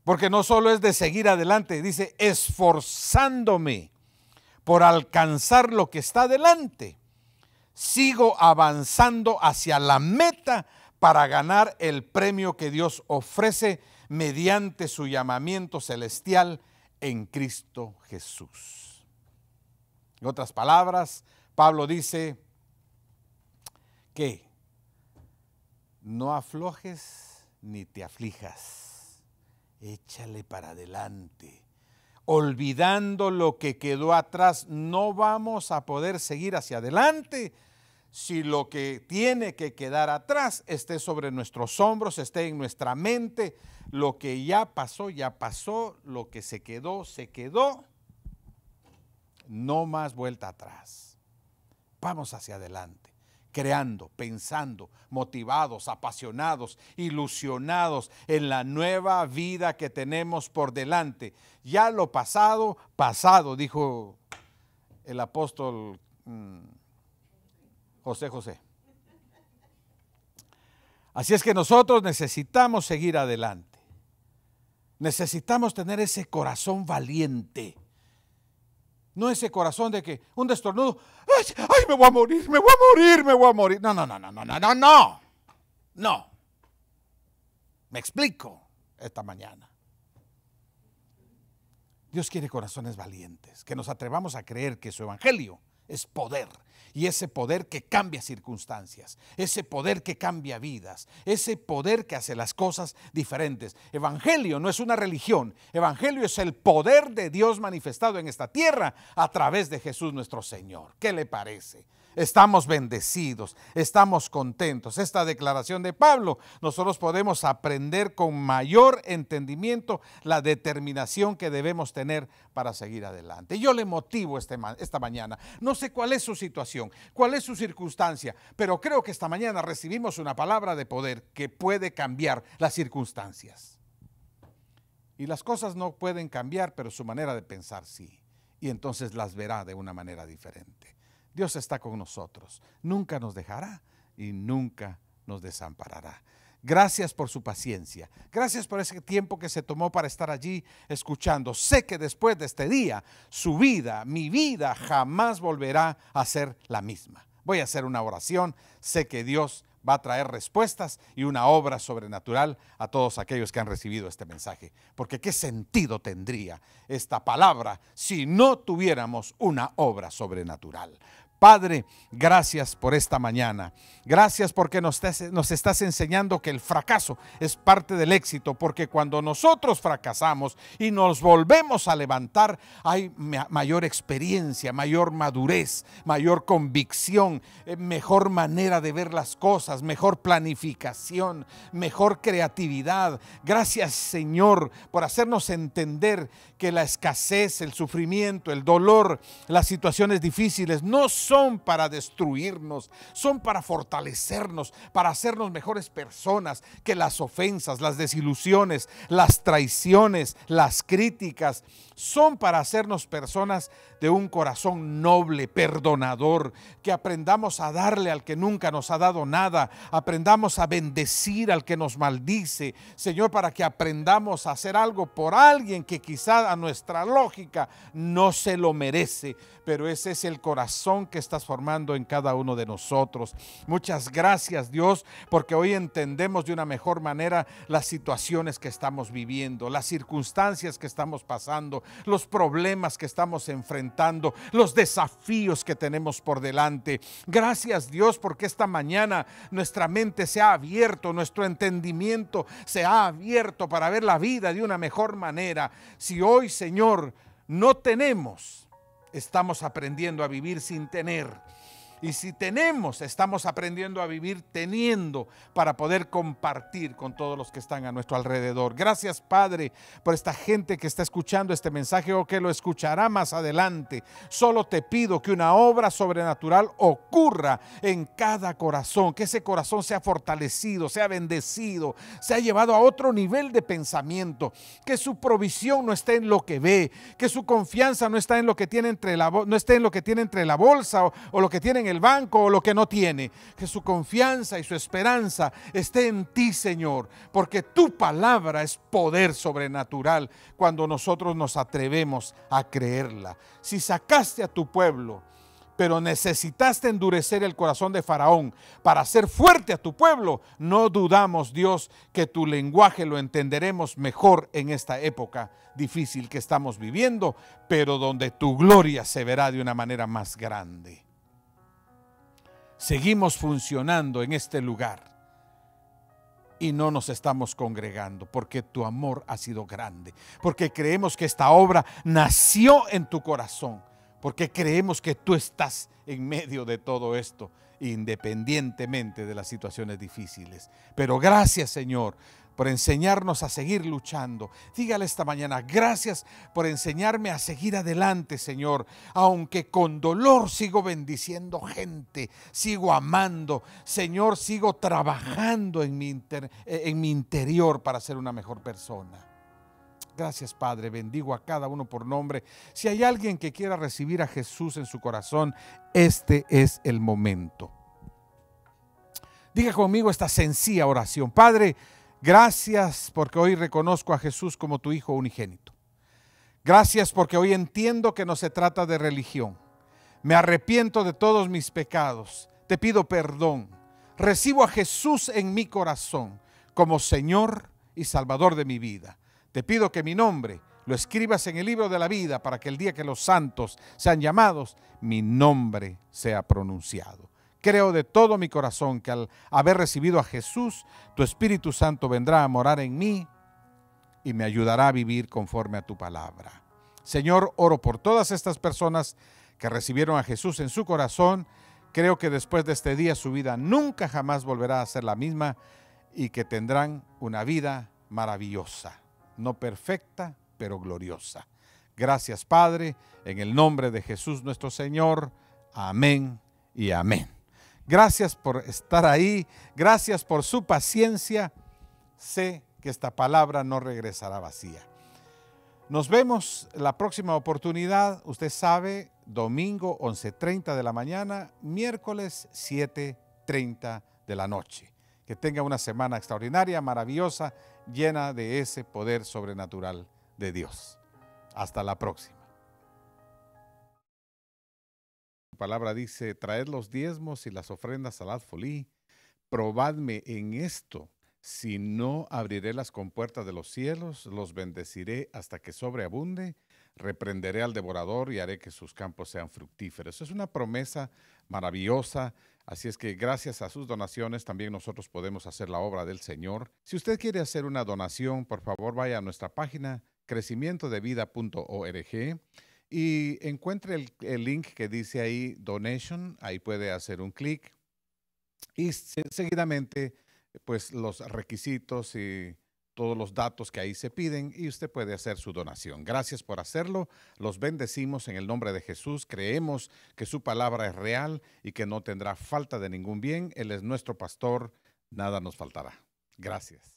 Porque no solo es de seguir adelante, dice esforzándome por alcanzar lo que está adelante. Sigo avanzando hacia la meta para ganar el premio que Dios ofrece mediante su llamamiento celestial en Cristo Jesús. En otras palabras, Pablo dice que no aflojes ni te aflijas, échale para adelante. Olvidando lo que quedó atrás, no vamos a poder seguir hacia adelante si lo que tiene que quedar atrás esté sobre nuestros hombros, esté en nuestra mente, lo que ya pasó, ya pasó, lo que se quedó, se quedó, no más vuelta atrás. Vamos hacia adelante, creando, pensando, motivados, apasionados, ilusionados en la nueva vida que tenemos por delante. Ya lo pasado, pasado, dijo el apóstol. Mm, José José. Así es que nosotros necesitamos seguir adelante. Necesitamos tener ese corazón valiente. No ese corazón de que un destornudo, ay, me voy a morir, me voy a morir, me voy a morir. no, no, no, no, no, no, no. No. Me explico esta mañana. Dios quiere corazones valientes, que nos atrevamos a creer que su evangelio es poder. Y ese poder que cambia circunstancias, ese poder que cambia vidas, ese poder que hace las cosas diferentes. Evangelio no es una religión, Evangelio es el poder de Dios manifestado en esta tierra a través de Jesús nuestro Señor. ¿Qué le parece? Estamos bendecidos, estamos contentos. Esta declaración de Pablo, nosotros podemos aprender con mayor entendimiento la determinación que debemos tener para seguir adelante. Yo le motivo este esta mañana. No sé cuál es su situación, cuál es su circunstancia, pero creo que esta mañana recibimos una palabra de poder que puede cambiar las circunstancias. Y las cosas no pueden cambiar, pero su manera de pensar sí. Y entonces las verá de una manera diferente. Dios está con nosotros, nunca nos dejará y nunca nos desamparará. Gracias por su paciencia. Gracias por ese tiempo que se tomó para estar allí escuchando. Sé que después de este día, su vida, mi vida, jamás volverá a ser la misma. Voy a hacer una oración. Sé que Dios va a traer respuestas y una obra sobrenatural a todos aquellos que han recibido este mensaje. Porque ¿qué sentido tendría esta palabra si no tuviéramos una obra sobrenatural? Padre, gracias por esta mañana. Gracias porque nos, estás enseñando que el fracaso es parte del éxito, porque cuando nosotros fracasamos y nos volvemos a levantar, hay mayor experiencia, mayor madurez, mayor convicción, eh, mejor manera de ver las cosas, mejor planificación, mejor creatividad. Gracias Señor por hacernos entender que la escasez, el sufrimiento, el dolor, las situaciones difíciles no son son para destruirnos, son para fortalecernos, para hacernos mejores personas que las ofensas, las desilusiones, las traiciones, las críticas, son para hacernos personas de un corazón noble, perdonador, que aprendamos a darle al que nunca nos ha dado nada, aprendamos a bendecir al que nos maldice, Señor, para que aprendamos a hacer algo por alguien que quizá a nuestra lógica no se lo merece, pero ese es el corazón que estás formando en cada uno de nosotros. Muchas gracias Dios, porque hoy entendemos de una mejor manera las situaciones que estamos viviendo, las circunstancias que estamos pasando, los problemas que estamos enfrentando los desafíos que tenemos por delante. Gracias Dios porque esta mañana nuestra mente se ha abierto, nuestro entendimiento se ha abierto para ver la vida de una mejor manera. Si hoy, Señor, no tenemos, estamos aprendiendo a vivir sin tener y si tenemos, estamos aprendiendo a vivir teniendo para poder compartir con todos los que están a nuestro alrededor. Gracias Padre por esta gente que está escuchando este mensaje o que lo escuchará más adelante. Solo te pido que una obra sobrenatural ocurra en cada corazón, que ese corazón sea fortalecido, sea bendecido, sea llevado a otro nivel de pensamiento, que su provisión no esté en lo que ve, que su confianza no está en lo que tiene entre la, no esté en lo que tiene entre la bolsa o, lo que tienen el banco o lo que no tiene, que su confianza y su esperanza esté en ti, Señor, porque tu palabra es poder sobrenatural cuando nosotros nos atrevemos a creerla. Si sacaste a tu pueblo, pero necesitaste endurecer el corazón de Faraón para hacer fuerte a tu pueblo, no dudamos, Dios, que tu lenguaje lo entenderemos mejor en esta época difícil que estamos viviendo, pero donde tu gloria se verá de una manera más grande seguimos funcionando en este lugar y no nos estamos congregando porque tu amor ha sido grande, porque creemos que esta obra nació en tu corazón, porque creemos que tú estás en medio de todo esto, independientemente de las situaciones difíciles. Pero gracias Señor, por enseñarnos a seguir luchando. Dígale esta mañana, gracias por enseñarme a seguir adelante, Señor. Aunque con dolor sigo bendiciendo gente, sigo amando. Señor, sigo trabajando en mi, eh, en mi interior para ser una mejor persona. Gracias Padre, bendigo a cada uno por nombre. Si hay alguien que quiera recibir a Jesús en su corazón, este es el momento. Diga conmigo esta sencilla oración. Padre, Gracias porque hoy reconozco a Jesús como tu Hijo unigénito. Gracias porque hoy entiendo que no se trata de religión. Me arrepiento de todos mis pecados. Te pido perdón. Recibo a Jesús en mi corazón como Señor y Salvador de mi vida. Te pido que mi nombre lo escribas en el libro de la vida para que el día que los santos sean llamados, mi nombre sea pronunciado. Creo de todo mi corazón que al haber recibido a Jesús, tu Espíritu Santo vendrá a morar en mí y me ayudará a vivir conforme a tu palabra. Señor, oro por todas estas personas que recibieron a Jesús en su corazón. Creo que después de este día su vida nunca jamás volverá a ser la misma y que tendrán una vida maravillosa, no perfecta, pero gloriosa. Gracias Padre, en el nombre de Jesús nuestro Señor. Amén y amén. Gracias por estar ahí. Gracias por su paciencia. Sé que esta palabra no regresará vacía. Nos vemos la próxima oportunidad. Usted sabe, domingo 11.30 de la mañana, miércoles 7.30 de la noche. Que tenga una semana extraordinaria, maravillosa, llena de ese poder sobrenatural de Dios. Hasta la próxima. palabra dice, traed los diezmos y las ofrendas al alfolí, probadme en esto, si no abriré las compuertas de los cielos, los bendeciré hasta que sobreabunde, reprenderé al devorador y haré que sus campos sean fructíferos. Es una promesa maravillosa, así es que gracias a sus donaciones también nosotros podemos hacer la obra del Señor. Si usted quiere hacer una donación, por favor vaya a nuestra página crecimientodevida.org y encuentre el, link que dice ahí donation, ahí puede hacer un clic. Y seguidamente, pues los requisitos y todos los datos que ahí se piden y usted puede hacer su donación. Gracias por hacerlo. Los bendecimos en el nombre de Jesús. Creemos que su palabra es real y que no tendrá falta de ningún bien. Él es nuestro pastor. Nada nos faltará. Gracias.